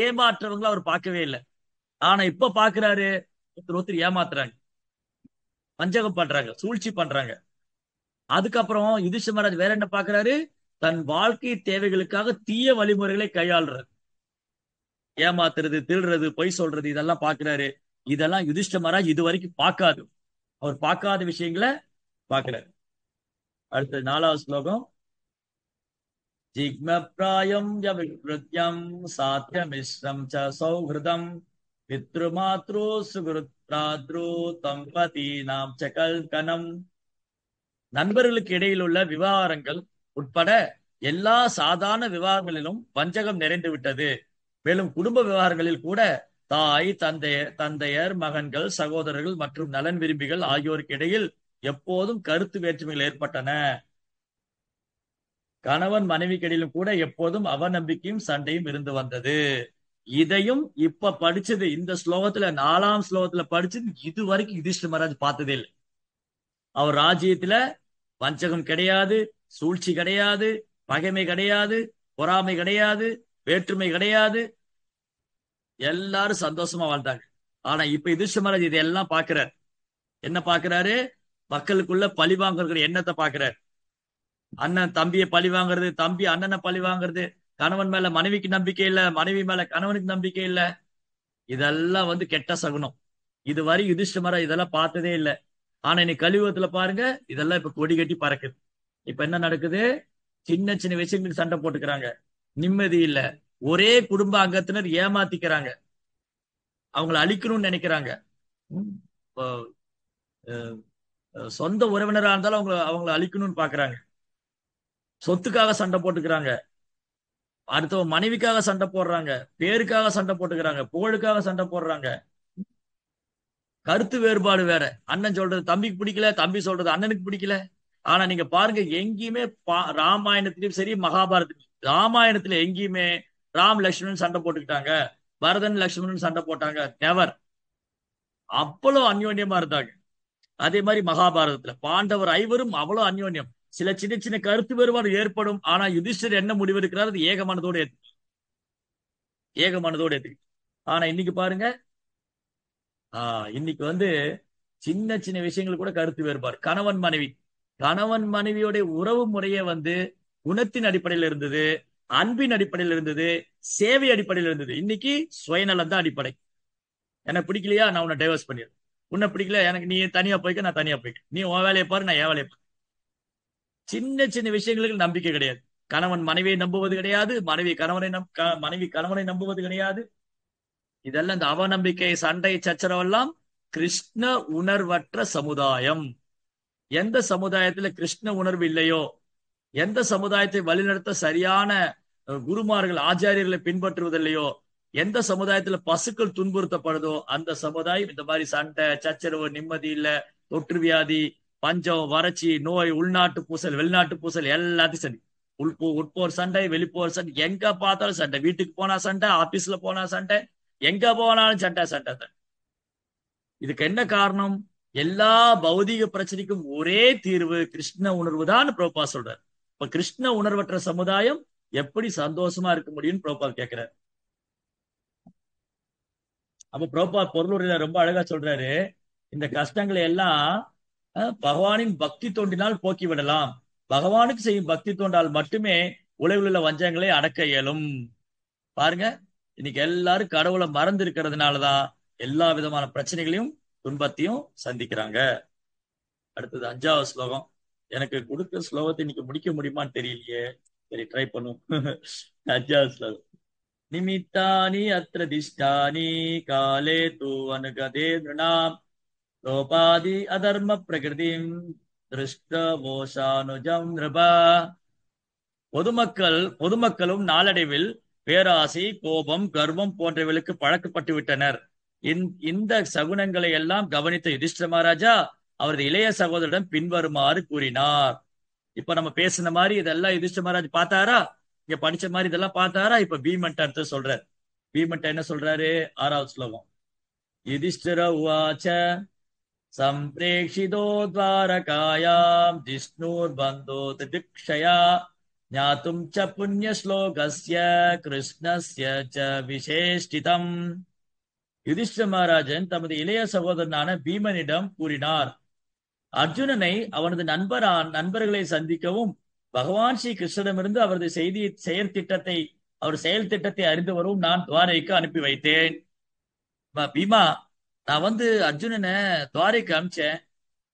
ஏமாற்றவங்கள அவர் பார்க்கவே இல்லை ஆனா இப்ப பாக்குறாரு ஒருத்தர் ஒருத்தர் ஏமாத்துறாங்க வஞ்சகம் பண்றாங்க சூழ்ச்சி பண்றாங்க அதுக்கப்புறம் யுதிஷ வேற என்ன பாக்குறாரு தன் வாழ்க்கை தேவைகளுக்காக தீய வழிமுறைகளை கையாளுறாரு ஏமாத்துறது திருடுறது பொய் சொல்றது இதெல்லாம் பாக்குறாரு இதெல்லாம் யுதிஷ்ட இது வரைக்கும் பார்க்காது அவர் பார்க்காத விஷயங்களை பாக்குறாரு அடுத்த நாலாவது ஸ்லோகம் ஜிக்மப்ராயம் விக்ருத்தியம் சாத்தியமிஸ்ரம் ச சௌஹிருதம் பித்ருமாத்ரோ சுகிருத்ராத்ரோ தம்பதி நாம் ச கல்கனம் நண்பர்களுக்கு இடையில் உள்ள விவகாரங்கள் உட்பட எல்லா சாதாரண விவகாரங்களிலும் வஞ்சகம் நிறைந்து விட்டது மேலும் குடும்ப விவகாரங்களில் கூட தாய் தந்தையர் தந்தையர் மகன்கள் சகோதரர்கள் மற்றும் நலன் விரும்பிகள் ஆகியோருக்கு இடையில் எப்போதும் கருத்து வேற்றுமைகள் ஏற்பட்டன கணவன் கடையிலும் கூட எப்போதும் அவநம்பிக்கையும் சண்டையும் இருந்து வந்தது இதையும் இப்ப படிச்சது இந்த ஸ்லோகத்துல நாலாம் ஸ்லோகத்துல படிச்சது இது வரைக்கும் யுதிஷ்ட மகாராஜ் பார்த்ததே இல்லை அவர் ராஜ்யத்துல வஞ்சகம் கிடையாது சூழ்ச்சி கிடையாது பகைமை கிடையாது பொறாமை கிடையாது வேற்றுமை கிடையாது எல்லாரும் சந்தோஷமா வாழ்ந்தாங்க ஆனா இப்ப யுதிஷ்ட மகாராஜ் இதெல்லாம் பாக்குறாரு என்ன பாக்குறாரு மக்களுக்குள்ள பழி வாங்குற எண்ணத்தை பாக்குறாரு அண்ணன் தம்பியை பழி வாங்குறது தம்பி அண்ணனை பழி வாங்குறது கணவன் மேல மனைவிக்கு நம்பிக்கை இல்ல மனைவி மேல கணவனுக்கு நம்பிக்கை இல்ல இதெல்லாம் வந்து கெட்ட சகுனம் இது வரை யுதிஷ்டமர இதெல்லாம் பார்த்ததே இல்லை ஆனா இன்னைக்கு கழிவுகத்துல பாருங்க இதெல்லாம் இப்ப கொடி கட்டி பறக்குது இப்ப என்ன நடக்குது சின்ன சின்ன விஷயங்களுக்கு சண்டை போட்டுக்கிறாங்க நிம்மதி இல்ல ஒரே குடும்ப அங்கத்தினர் ஏமாத்திக்கிறாங்க அவங்கள அழிக்கணும்னு நினைக்கிறாங்க சொந்த உறவினரா இருந்தாலும் அவங்க அவங்கள அழிக்கணும்னு பாக்குறாங்க சொத்துக்காக சண்டை போட்டுக்கிறாங்க அடுத்தவ மனைவிக்காக சண்டை போடுறாங்க பேருக்காக சண்டை போட்டுக்கிறாங்க புகழுக்காக சண்டை போடுறாங்க கருத்து வேறுபாடு வேற அண்ணன் சொல்றது தம்பிக்கு பிடிக்கல தம்பி சொல்றது அண்ணனுக்கு பிடிக்கல ஆனா நீங்க பாருங்க எங்கேயுமே ராமாயணத்திலயும் சரி மகாபாரதத்திலும் ராமாயணத்துல எங்கேயுமே ராம் லக்ஷ்மணன் சண்டை போட்டுக்கிட்டாங்க பரதன் லக்ஷ்மணன் சண்டை போட்டாங்க நெவர் அவ்வளவு அந்யோன்யமா இருந்தாங்க அதே மாதிரி மகாபாரதத்துல பாண்டவர் ஐவரும் அவ்வளவு அந்யோன்யம் சில சின்ன சின்ன கருத்து வேறுபாடு ஏற்படும் ஆனா யுதிஷ்டர் என்ன முடிவெடுக்கிறார் அது ஏகமானதோட எது ஏகமானதோட எது ஆனா இன்னைக்கு பாருங்க ஆஹ் இன்னைக்கு வந்து சின்ன சின்ன விஷயங்கள் கூட கருத்து வேறுபாடு கணவன் மனைவி கணவன் மனைவியோட உறவு முறையே வந்து குணத்தின் அடிப்படையில் இருந்தது அன்பின் அடிப்படையில் இருந்தது சேவை அடிப்படையில் இருந்தது இன்னைக்கு சுயநலம் தான் அடிப்படை எனக்கு பிடிக்கலையா நான் உன்னை டைவர்ஸ் பண்ணிடுறேன் உன்னை பிடிக்கல எனக்கு நீ தனியா போய்க்க நான் தனியா போய்க்க நீ உன் வேலையை பாரு நான் என் வேலையை பாரு சின்ன சின்ன விஷயங்களுக்கு நம்பிக்கை கிடையாது கணவன் மனைவியை நம்புவது கிடையாது மனைவி கணவனை மனைவி கணவனை நம்புவது கிடையாது இதெல்லாம் இந்த அவநம்பிக்கை சண்டை சச்சரவெல்லாம் கிருஷ்ண உணர்வற்ற சமுதாயம் எந்த சமுதாயத்துல கிருஷ்ண உணர்வு இல்லையோ எந்த சமுதாயத்தை வழிநடத்த சரியான குருமார்கள் ஆச்சாரியர்களை பின்பற்றுவதில்லையோ எந்த சமுதாயத்துல பசுக்கள் துன்புறுத்தப்படுதோ அந்த சமுதாயம் இந்த மாதிரி சண்டை சச்சரவு நிம்மதி இல்ல தொற்று வியாதி பஞ்சம் வறட்சி நோய் உள்நாட்டு பூசல் வெளிநாட்டு பூசல் எல்லாத்தையும் சரி உள்போ உட்போர் சண்டை வெளிப்போர் சண்டை எங்க பார்த்தாலும் சண்டை வீட்டுக்கு போனா சண்டை ஆபீஸ்ல போனா சண்டை எங்க போனாலும் சண்டை சண்டை சண்டை இதுக்கு என்ன காரணம் எல்லா பௌதிக பிரச்சனைக்கும் ஒரே தீர்வு கிருஷ்ண உணர்வு தான் பிரபா சொல்றாரு இப்ப கிருஷ்ண உணர்வற்ற சமுதாயம் எப்படி சந்தோஷமா இருக்க முடியும்னு பிரபா கேட்கிறார் அப்ப பிரபா இதை ரொம்ப அழகா சொல்றாரு இந்த கஷ்டங்களை எல்லாம் பகவானின் பக்தி தோண்டினால் போக்கி விடலாம் பகவானுக்கு செய்யும் பக்தி தோண்டால் மட்டுமே உலகில் உள்ள வஞ்சங்களை அடக்க இயலும் பாருங்க இன்னைக்கு எல்லாரும் கடவுளை மறந்து இருக்கிறதுனாலதான் எல்லா விதமான பிரச்சனைகளையும் துன்பத்தையும் சந்திக்கிறாங்க அடுத்தது அஞ்சாவது ஸ்லோகம் எனக்கு கொடுத்த ஸ்லோகத்தை இன்னைக்கு முடிக்க முடியுமான்னு தெரியலையே சரி ட்ரை பண்ணும் அஞ்சாவது ஸ்லோகம் நிமித்தானி अत्र दिष्टानि काले तु अनुगते பிரகிருதிம் நிருபா பொதுமக்கள் பொதுமக்களும் நாளடைவில் பேராசை கோபம் கர்வம் போன்றவைகளுக்கு பழக்கப்பட்டு விட்டனர் இந்த சகுனங்களை எல்லாம் கவனித்த யுதிஷ்ட மகாராஜா அவரது இளைய சகோதரிடம் பின்வருமாறு கூறினார் இப்ப நம்ம பேசின மாதிரி இதெல்லாம் யுதிஷ்ட மகாராஜ் பார்த்தாரா இங்க படிச்ச மாதிரி இதெல்லாம் பார்த்தாரா இப்ப பீமன்ட்ட அடுத்து சொல்றாரு பீமன்ட்ட என்ன சொல்றாரு ஆறாவது ஸ்லோகம் யுதிஷ்டிர உவாச்ச சம்பிரேஷிதோ துவாரகாயாம் ஜிஷ்ணூர் பந்தோ திதிக்ஷயா ஞாத்தும் ச புண்ணிய ஸ்லோகஸ்ய கிருஷ்ணஸ்ய ச விசேஷ்டிதம் யுதிஷ்ட மகாராஜன் தமது இளைய சகோதரனான பீமனிடம் கூறினார் அர்ஜுனனை அவனது நண்பரான் நண்பர்களை சந்திக்கவும் பகவான் ஸ்ரீ கிருஷ்ணனிடமிருந்து அவரது செய்தி செயற்திட்டத்தை அவர் செயல் திட்டத்தை அறிந்து வரும் நான் துவாரைக்கு அனுப்பி வைத்தேன் பீமா நான் வந்து அர்ஜுனனை துவாரைக்கு அனுப்பிச்சேன்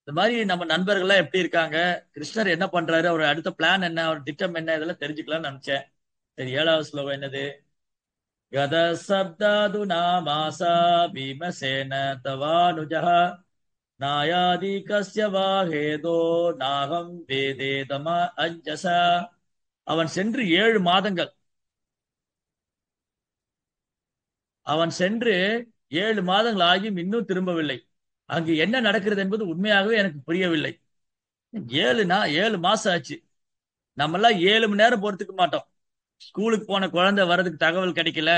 இந்த மாதிரி நம்ம நண்பர்கள்லாம் எப்படி இருக்காங்க கிருஷ்ணர் என்ன பண்றாரு அவர் அடுத்த பிளான் என்ன அவர் திட்டம் என்ன இதெல்லாம் தெரிஞ்சுக்கலாம்னு நினைச்சேன் சரி ஏழாவது ஸ்லோகம் என்னது கத சப்தாது நாமாசா பீமசேன தவானுஜா நாயாதிகசிய வாகேதோ நாகம் வேதேதமா அஞ்சசா அவன் சென்று ஏழு மாதங்கள் அவன் சென்று ஏழு மாதங்கள் ஆகியும் இன்னும் திரும்பவில்லை அங்கு என்ன நடக்கிறது என்பது உண்மையாகவே எனக்கு புரியவில்லை ஏழு நான் ஏழு மாசம் ஆச்சு எல்லாம் ஏழு மணி நேரம் பொறுத்துக்க மாட்டோம் ஸ்கூலுக்கு போன குழந்தை வர்றதுக்கு தகவல் கிடைக்கல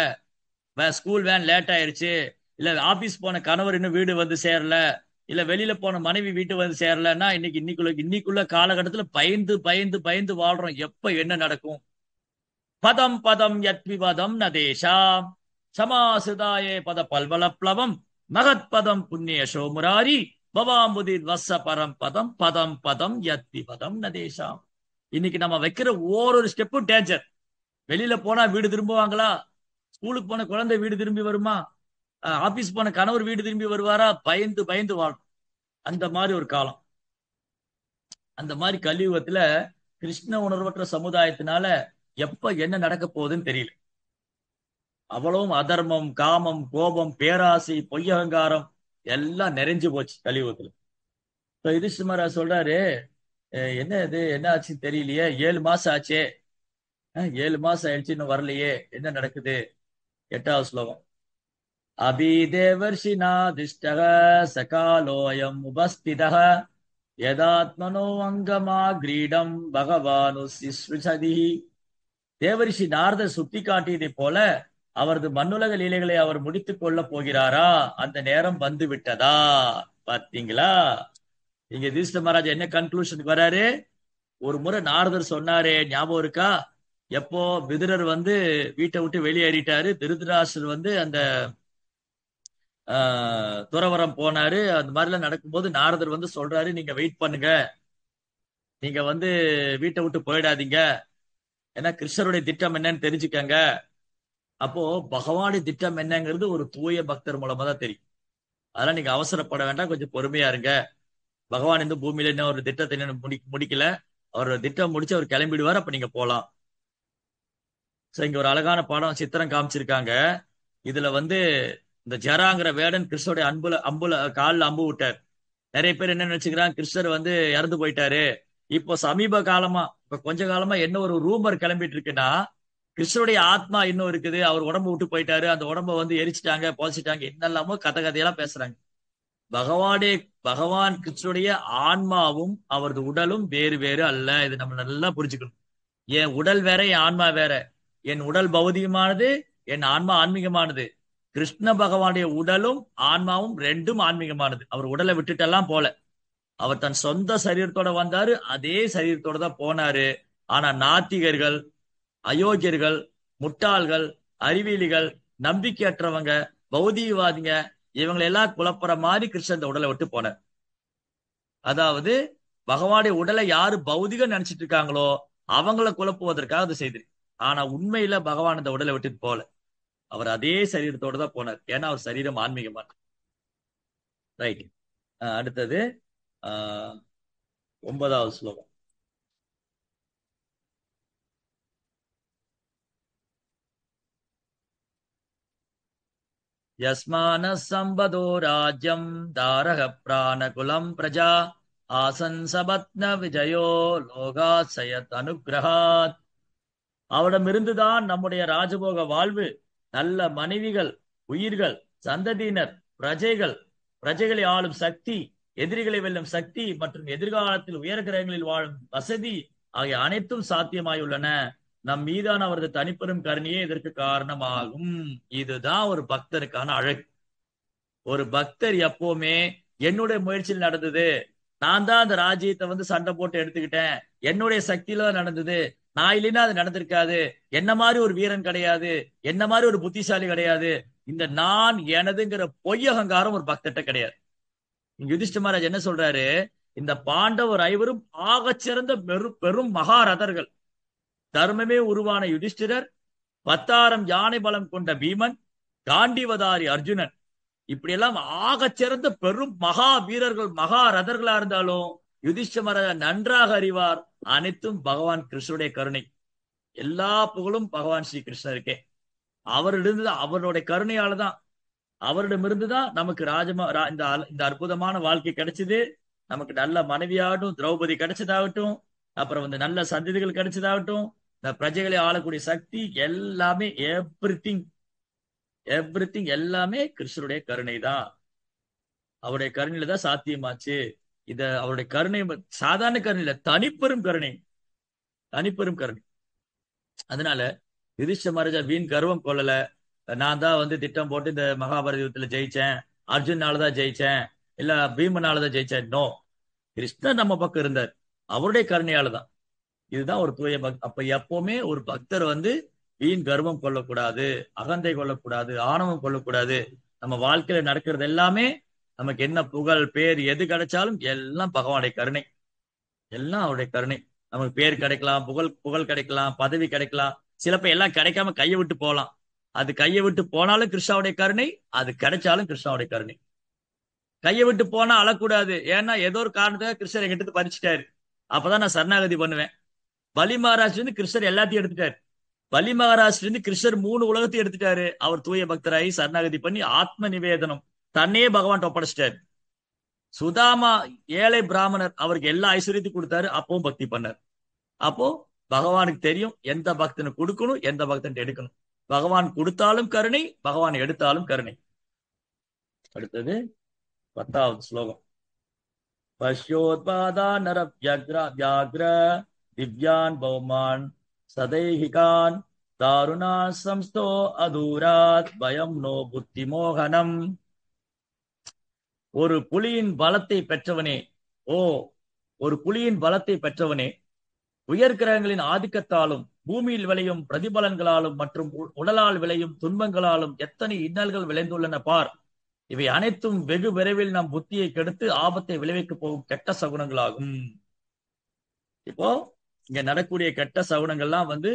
ஸ்கூல் வேன் லேட் ஆயிருச்சு இல்ல ஆபீஸ் போன கணவர் இன்னும் வீடு வந்து சேரல இல்ல வெளியில போன மனைவி வீட்டு வந்து சேரலன்னா இன்னைக்கு இன்னைக்குள்ள இன்னைக்குள்ள காலகட்டத்துல பயந்து பயந்து பயந்து வாழ்றோம் எப்ப என்ன நடக்கும் பதம் பதம் யத்விபதம் நதேஷாம் சமாசுதாயே பத பல்வல பிளவம் மகத் பதம் புண்ணிய சோமுராரி பவாம்புதி வச பரம் பதம் பதம் பதம் யத்விபதம் நதேஷாம் இன்னைக்கு நம்ம வைக்கிற ஓரொரு ஸ்டெப்பும் டேஞ்சர் வெளியில போனா வீடு திரும்புவாங்களா ஸ்கூலுக்கு போன குழந்தை வீடு திரும்பி வருமா ஆபீஸ் போன கணவர் வீடு திரும்பி வருவாரா பயந்து பயந்து வாழும் அந்த மாதிரி ஒரு காலம் அந்த மாதிரி கலியுகத்துல கிருஷ்ண உணர்வற்ற சமுதாயத்தினால எப்ப என்ன நடக்க போகுதுன்னு தெரியல அவ்வளவும் அதர்மம் காமம் கோபம் பேராசை பொய்யகங்காரம் எல்லாம் நிறைஞ்சு போச்சு கலியுகத்துல இப்ப யுதிஷ்மரா சொல்றாரு என்ன இது என்ன ஆச்சுன்னு தெரியலையே ஏழு மாசம் ஆச்சே ஏழு மாசம் ஆயிடுச்சு இன்னும் வரலையே என்ன நடக்குது எட்டாவது ஸ்லோகம் உபஸ்திதக सकालोऽयम् उपस्थितः यदात्मनो अङ्गमाग्रीडम् பகவானுசிஸ்ருசதிஹி தேவரிஷி நாரத சுத்தி காட்டியதை போல அவரது மண்ணுலக லீலைகளை அவர் முடித்துக் கொள்ள போகிறாரா அந்த நேரம் வந்து விட்டதா பாத்தீங்களா இங்க தீஷ்ட மகாராஜ் என்ன கன்க்ளூஷனுக்கு வராரு ஒரு முறை நாரதர் சொன்னாரே ஞாபகம் இருக்கா எப்போ விதுரர் வந்து வீட்டை விட்டு வெளியேறிட்டாரு திருதராசர் வந்து அந்த துறவரம் போனாரு அந்த மாதிரிலாம் நடக்கும்போது நாரதர் வந்து சொல்றாரு நீங்க வெயிட் பண்ணுங்க நீங்க வந்து வீட்டை விட்டு போயிடாதீங்க ஏன்னா கிருஷ்ணருடைய திட்டம் என்னன்னு தெரிஞ்சுக்கங்க அப்போ பகவானுடைய திட்டம் என்னங்கிறது ஒரு தூய பக்தர் மூலமா தான் தெரியும் அதெல்லாம் நீங்க அவசரப்பட வேண்டாம் கொஞ்சம் பொறுமையா இருங்க பகவான் இந்த பூமியில என்ன ஒரு திட்டத்தை என்ன முடி முடிக்கல அவர் திட்டம் முடிச்சு அவர் கிளம்பிடுவார் அப்ப நீங்க போலாம் சோ இங்க ஒரு அழகான பாடம் சித்திரம் காமிச்சிருக்காங்க இதுல வந்து இந்த ஜராங்கிற வேடன் கிறிஸ்தோடைய அன்புல அம்புல காலில் அம்பு விட்டார் நிறைய பேர் என்ன நினைச்சுக்கிறாங்க கிறிஸ்தர் வந்து இறந்து போயிட்டாரு இப்போ சமீப காலமா இப்ப கொஞ்ச காலமா என்ன ஒரு ரூமர் கிளம்பிட்டு இருக்குன்னா கிறிஸ்தருடைய ஆத்மா இன்னும் இருக்குது அவர் உடம்பு விட்டு போயிட்டாரு அந்த உடம்ப வந்து எரிச்சிட்டாங்க புதைச்சிட்டாங்க என்னெல்லாமோ கதை கதையெல்லாம் பேசுறாங்க பகவானே பகவான் கிருஷ்ணனுடைய ஆன்மாவும் அவரது உடலும் வேறு வேறு அல்ல இது நம்ம நல்லா புரிஞ்சுக்கணும் என் உடல் வேற என் ஆன்மா வேற என் உடல் பௌதிகமானது என் ஆன்மா ஆன்மீகமானது கிருஷ்ண பகவானுடைய உடலும் ஆன்மாவும் ரெண்டும் ஆன்மீகமானது அவர் உடலை விட்டுட்டெல்லாம் போல அவர் தன் சொந்த சரீரத்தோட வந்தாரு அதே சரீரத்தோட தான் போனாரு ஆனா நாத்திகர்கள் அயோக்கியர்கள் முட்டாள்கள் அறிவியலிகள் நம்பிக்கையற்றவங்க பௌதிகவாதிங்க இவங்களை எல்லாம் குழப்புற மாதிரி கிருஷ்ணன் இந்த உடலை விட்டு போனார் அதாவது பகவானுடைய உடலை யாரு பௌதிகம் நினைச்சிட்டு இருக்காங்களோ அவங்கள குழப்புவதற்காக அது செய்திருக்கு ஆனா உண்மையில பகவான் இந்த உடலை விட்டுட்டு போல அவர் அதே சரீரத்தோட தான் போனார் ஏன்னா அவர் சரீரம் ஆன்மீகமான ரைட் அடுத்தது ஒன்பதாவது ஸ்லோகம் यस्मानः सम्बदो राज्यम् दारः प्राणकुलम् ஆசன் சபத்ன விஜயோ லோகாசயத் அனுகிரகாத் அவடமிருந்துதான் நம்முடைய ராஜபோக வாழ்வு நல்ல மனைவிகள் உயிர்கள் சந்ததியினர் பிரஜைகள் பிரஜைகளை ஆளும் சக்தி எதிரிகளை வெல்லும் சக்தி மற்றும் எதிர்காலத்தில் உயர் கிரகங்களில் வாழும் வசதி ஆகிய அனைத்தும் சாத்தியமாய் உள்ளன நம் மீதான அவரது தனிப்பெரும் கருணியே இதற்கு காரணமாகும் இதுதான் ஒரு பக்தருக்கான அழகு ஒரு பக்தர் எப்பவுமே என்னுடைய முயற்சியில் நடந்தது நான் தான் அந்த ராஜ்யத்தை வந்து சண்டை போட்டு எடுத்துக்கிட்டேன் என்னுடைய சக்தியில தான் நடந்தது நான் இல்லைன்னா அது நடந்திருக்காது என்ன மாதிரி ஒரு வீரன் கிடையாது என்ன மாதிரி ஒரு புத்திசாலி கிடையாது இந்த நான் எனதுங்கிற பொய் அகங்காரம் ஒரு பக்தட்ட கிடையாது யுதிஷ்ட மகாராஜ் என்ன சொல்றாரு இந்த பாண்டவர் ஐவரும் ஆகச்சிறந்த பெரும் பெரும் மகாரதர்கள் தர்மமே உருவான யுதிஷ்டிரர் பத்தாயிரம் யானை பலம் கொண்ட பீமன் காண்டிவதாரி அர்ஜுனன் இப்படி எல்லாம் ஆகச்சிறந்த பெரும் மகா வீரர்கள் மகாரதர்களா இருந்தாலும் யுதிஷ்ட மகாராஜா நன்றாக அறிவார் அனைத்தும் பகவான் கிருஷ்ணனுடைய கருணை எல்லா புகழும் பகவான் ஸ்ரீ கிருஷ்ணருக்கே அவரிடம் அவருடைய கருணையால தான் அவரிடமிருந்து தான் நமக்கு ராஜமா இந்த இந்த அற்புதமான வாழ்க்கை கிடைச்சது நமக்கு நல்ல மனைவியாகட்டும் திரௌபதி கிடைச்சதாகட்டும் அப்புறம் வந்து நல்ல சந்ததிகள் கிடைச்சதாகட்டும் இந்த பிரஜைகளை ஆளக்கூடிய சக்தி எல்லாமே எவ்ரி திங் எவ்ரி திங் எல்லாமே கிருஷ்ணருடைய கருணை தான் அவருடைய கருணையில தான் சாத்தியமாச்சு இத அவருடைய கருணை சாதாரண கருணை இல்ல தனிப்பெரும் கருணை தனிப்பெரும் கருணை அதனால யுதிஷ்ட மகாராஜா வீண் கர்வம் கொள்ளல நான் தான் வந்து திட்டம் போட்டு இந்த மகாபாரத யுத்தத்துல ஜெயிச்சேன் அர்ஜுனாலதான் ஜெயிச்சேன் இல்ல பீமனாலதான் ஜெயிச்சேன் நோ கிருஷ்ணன் நம்ம பக்கம் இருந்தார் அவருடைய கருணையால தான் இதுதான் ஒரு தூய பக் அப்ப எப்பவுமே ஒரு பக்தர் வந்து வீண் கர்வம் கொள்ளக்கூடாது அகந்தை கொள்ளக்கூடாது ஆணவம் கொள்ளக்கூடாது நம்ம வாழ்க்கையில நடக்கிறது எல்லாமே நமக்கு என்ன புகழ் பேர் எது கிடைச்சாலும் எல்லாம் பகவானுடைய கருணை எல்லாம் அவருடைய கருணை நமக்கு பேர் கிடைக்கலாம் புகழ் புகழ் கிடைக்கலாம் பதவி கிடைக்கலாம் சிலப்ப எல்லாம் கிடைக்காம கையை விட்டு போகலாம் அது கையை விட்டு போனாலும் கிருஷ்ணாவுடைய கருணை அது கிடைச்சாலும் கிருஷ்ணாவுடைய கருணை கையை விட்டு போனா அழக்கூடாது ஏன்னா ஏதோ ஒரு காரணத்துக்காக கிருஷ்ணர் எங்கிட்ட பறிச்சுட்டாரு அப்பதான் நான் சரணாகதி பண்ணுவேன் பலி மகாராஜ் வந்து கிருஷ்ணர் எல்லாத்தையும் எடுத்துட்டாரு பலி மகாராஜ்ல இருந்து கிருஷ்ணர் மூணு உலகத்தையும் எடுத்துட்டாரு அவர் தூய பக்தராகி சரணாகதி பண்ணி ஆத்ம நிவேதனம் தன்னையே பகவான் ஒப்படைச்சிட்டாரு சுதாமா ஏழை பிராமணர் அவருக்கு எல்லா ஐஸ்வர்யத்தையும் கொடுத்தாரு அப்பவும் பக்தி பண்ணார் அப்போ பகவானுக்கு தெரியும் எந்த பக்தனை கொடுக்கணும் எந்த பக்தன் எடுக்கணும் பகவான் கொடுத்தாலும் கருணை பகவான் எடுத்தாலும் கருணை அடுத்தது பத்தாவது ஸ்லோகம் பஷ்யோத்பாதா நர வியாக்ரா வியாக்ர திவ்யான் பௌமான் சதைஹிகான் தாருணா சம்ஸ்தோ அதூராத் பயம் நோ புத்தி மோகனம் ஒரு புலியின் பலத்தை பெற்றவனே ஓ ஒரு புலியின் பலத்தை பெற்றவனே உயர்கிரகங்களின் ஆதிக்கத்தாலும் பூமியில் விளையும் பிரதிபலன்களாலும் மற்றும் உடலால் விளையும் துன்பங்களாலும் எத்தனை இன்னல்கள் விளைந்துள்ளன பார் இவை அனைத்தும் வெகு விரைவில் நம் புத்தியை கெடுத்து ஆபத்தை விளைவிக்க போகும் கெட்ட சகுனங்களாகும் இப்போ இங்க நடக்கூடிய கெட்ட சகுனங்கள்லாம் வந்து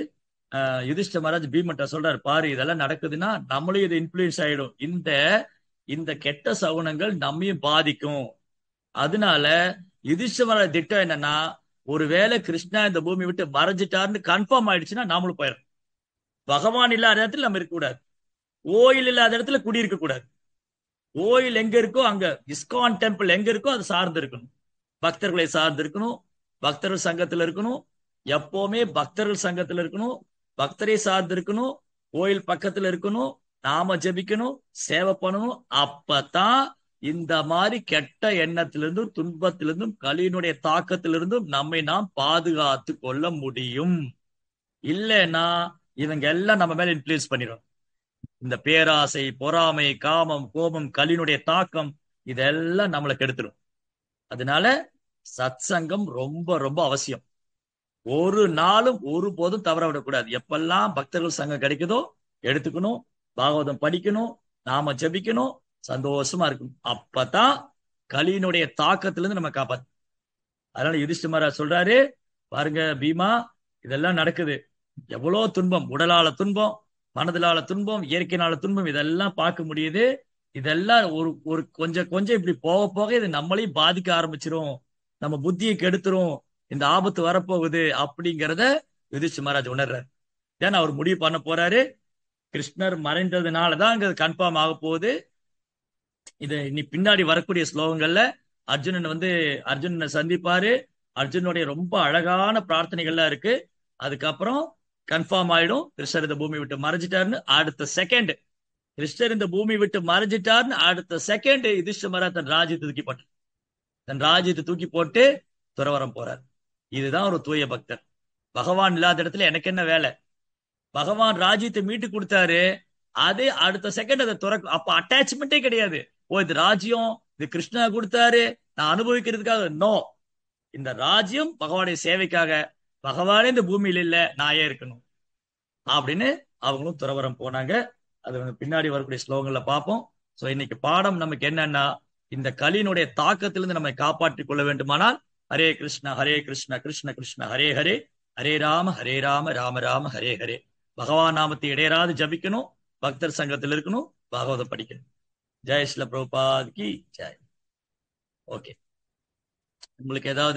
யுதிஷ்ட மகாராஜ் பீமட்ட சொல்றாரு பாரு இதெல்லாம் நடக்குதுன்னா நம்மளும் இது இன்ஃபுளுயன்ஸ் ஆயிடும் இந்த இந்த கெட்ட சகுனங்கள் நம்மையும் பாதிக்கும் அதனால யுதிஷ்டவர திட்டம் என்னன்னா ஒருவேளை கிருஷ்ணா இந்த பூமி விட்டு மறைஞ்சிட்டாருன்னு கன்ஃபார்ம் ஆயிடுச்சுன்னா நாமளும் போயிடும் பகவான் இல்லாத இடத்துல நம்ம இருக்கக்கூடாது ஓயில் இல்லாத இடத்துல குடியிருக்க கூடாது ஓயில் எங்க இருக்கோ அங்க இஸ்கான் டெம்பிள் எங்க இருக்கோ அது சார்ந்து இருக்கணும் பக்தர்களை சார்ந்து இருக்கணும் பக்தர்கள் சங்கத்துல இருக்கணும் எப்பவுமே பக்தர்கள் சங்கத்துல இருக்கணும் பக்தரை சார்ந்து இருக்கணும் கோயில் பக்கத்துல இருக்கணும் நாம ஜபிக்கணும் சேவை பண்ணணும் அப்பதான் இந்த மாதிரி கெட்ட எண்ணத்திலிருந்தும் துன்பத்திலிருந்தும் கலியினுடைய தாக்கத்திலிருந்தும் நம்மை நாம் பாதுகாத்து கொள்ள முடியும் இல்லைன்னா இவங்க எல்லாம் நம்ம மேல இன்ஃபுளுஸ் பண்ணிடும் இந்த பேராசை பொறாமை காமம் கோபம் கலியினுடைய தாக்கம் இதெல்லாம் நம்மளை கெடுத்துரும் அதனால சத் சங்கம் ரொம்ப ரொம்ப அவசியம் ஒரு நாளும் ஒரு போதும் தவற விடக்கூடாது எப்பெல்லாம் பக்தர்கள் சங்கம் கிடைக்குதோ எடுத்துக்கணும் பாகவதம் படிக்கணும் நாம ஜபிக்கணும் சந்தோஷமா இருக்கணும் அப்பதான் கலியினுடைய தாக்கத்துல இருந்து நம்ம காப்பாத்து அதனால யுதிஷ்ட மாரா சொல்றாரு பாருங்க பீமா இதெல்லாம் நடக்குது எவ்வளோ துன்பம் உடலால துன்பம் மனதிலால துன்பம் இயற்கையினால துன்பம் இதெல்லாம் பார்க்க முடியுது இதெல்லாம் ஒரு ஒரு கொஞ்சம் கொஞ்சம் இப்படி போக போக இது நம்மளையும் பாதிக்க ஆரம்பிச்சிரும் நம்ம புத்தியை கெடுத்துரும் இந்த ஆபத்து வரப்போகுது அப்படிங்கிறத யுதிஷ்ட மகாராஜ் உணர்றாரு ஏன்னா அவர் முடிவு பண்ண போறாரு கிருஷ்ணர் மறைந்ததுனாலதான் அங்க கன்ஃபார்ம் ஆக போகுது இது இனி பின்னாடி வரக்கூடிய ஸ்லோகங்கள்ல அர்ஜுனன் வந்து அர்ஜுனனை சந்திப்பாரு அர்ஜுனுடைய ரொம்ப அழகான பிரார்த்தனைகள்லாம் இருக்கு அதுக்கப்புறம் கன்ஃபார்ம் ஆயிடும் கிருஷ்ணர் இந்த பூமி விட்டு மறைஞ்சிட்டாருன்னு அடுத்த செகண்ட் கிருஷ்ணர் இந்த பூமி விட்டு மறைஞ்சிட்டாருன்னு அடுத்த செகண்ட் யுதிஷ்டமரா தன் ராஜ்யத்தை தூக்கி போட்டார் தன் ராஜ்யத்தை தூக்கி போட்டு துறவரம் போறார் இதுதான் ஒரு தூய பக்தர் பகவான் இல்லாத இடத்துல எனக்கு என்ன வேலை பகவான் ராஜ்யத்தை மீட்டு கொடுத்தாரு அதே அடுத்த செகண்ட் அதை துறக்கும் அப்ப அட்டாச்மெண்டே கிடையாது ஓ இது ராஜ்யம் இது கிருஷ்ணா கொடுத்தாரு நான் அனுபவிக்கிறதுக்காக நோ இந்த ராஜ்யம் பகவானுடைய சேவைக்காக பகவானே இந்த பூமியில இல்ல நான் ஏன் இருக்கணும் அப்படின்னு அவங்களும் துறவரம் போனாங்க அது பின்னாடி வரக்கூடிய ஸ்லோகங்கள்ல பார்ப்போம் சோ இன்னைக்கு பாடம் நமக்கு என்னன்னா இந்த கலியினுடைய தாக்கத்திலிருந்து நம்மை காப்பாற்றிக் கொள்ள வேண்டுமானால் ஹரே கிருஷ்ணா ஹரே கிருஷ்ணா கிருஷ்ண கிருஷ்ண ஹரே ஹரே ஹரே ராம ஹரே ராம ராம ராம ஹரே ஹரே பகவான் நாமத்தை இடையராது ஜபிக்கணும் பக்தர் சங்கத்தில் இருக்கணும் பாகவதம் படிக்கணும் ஜெயஸ்ல பிரபாத் கி ஜெய் ஓகே உங்களுக்கு ஏதாவது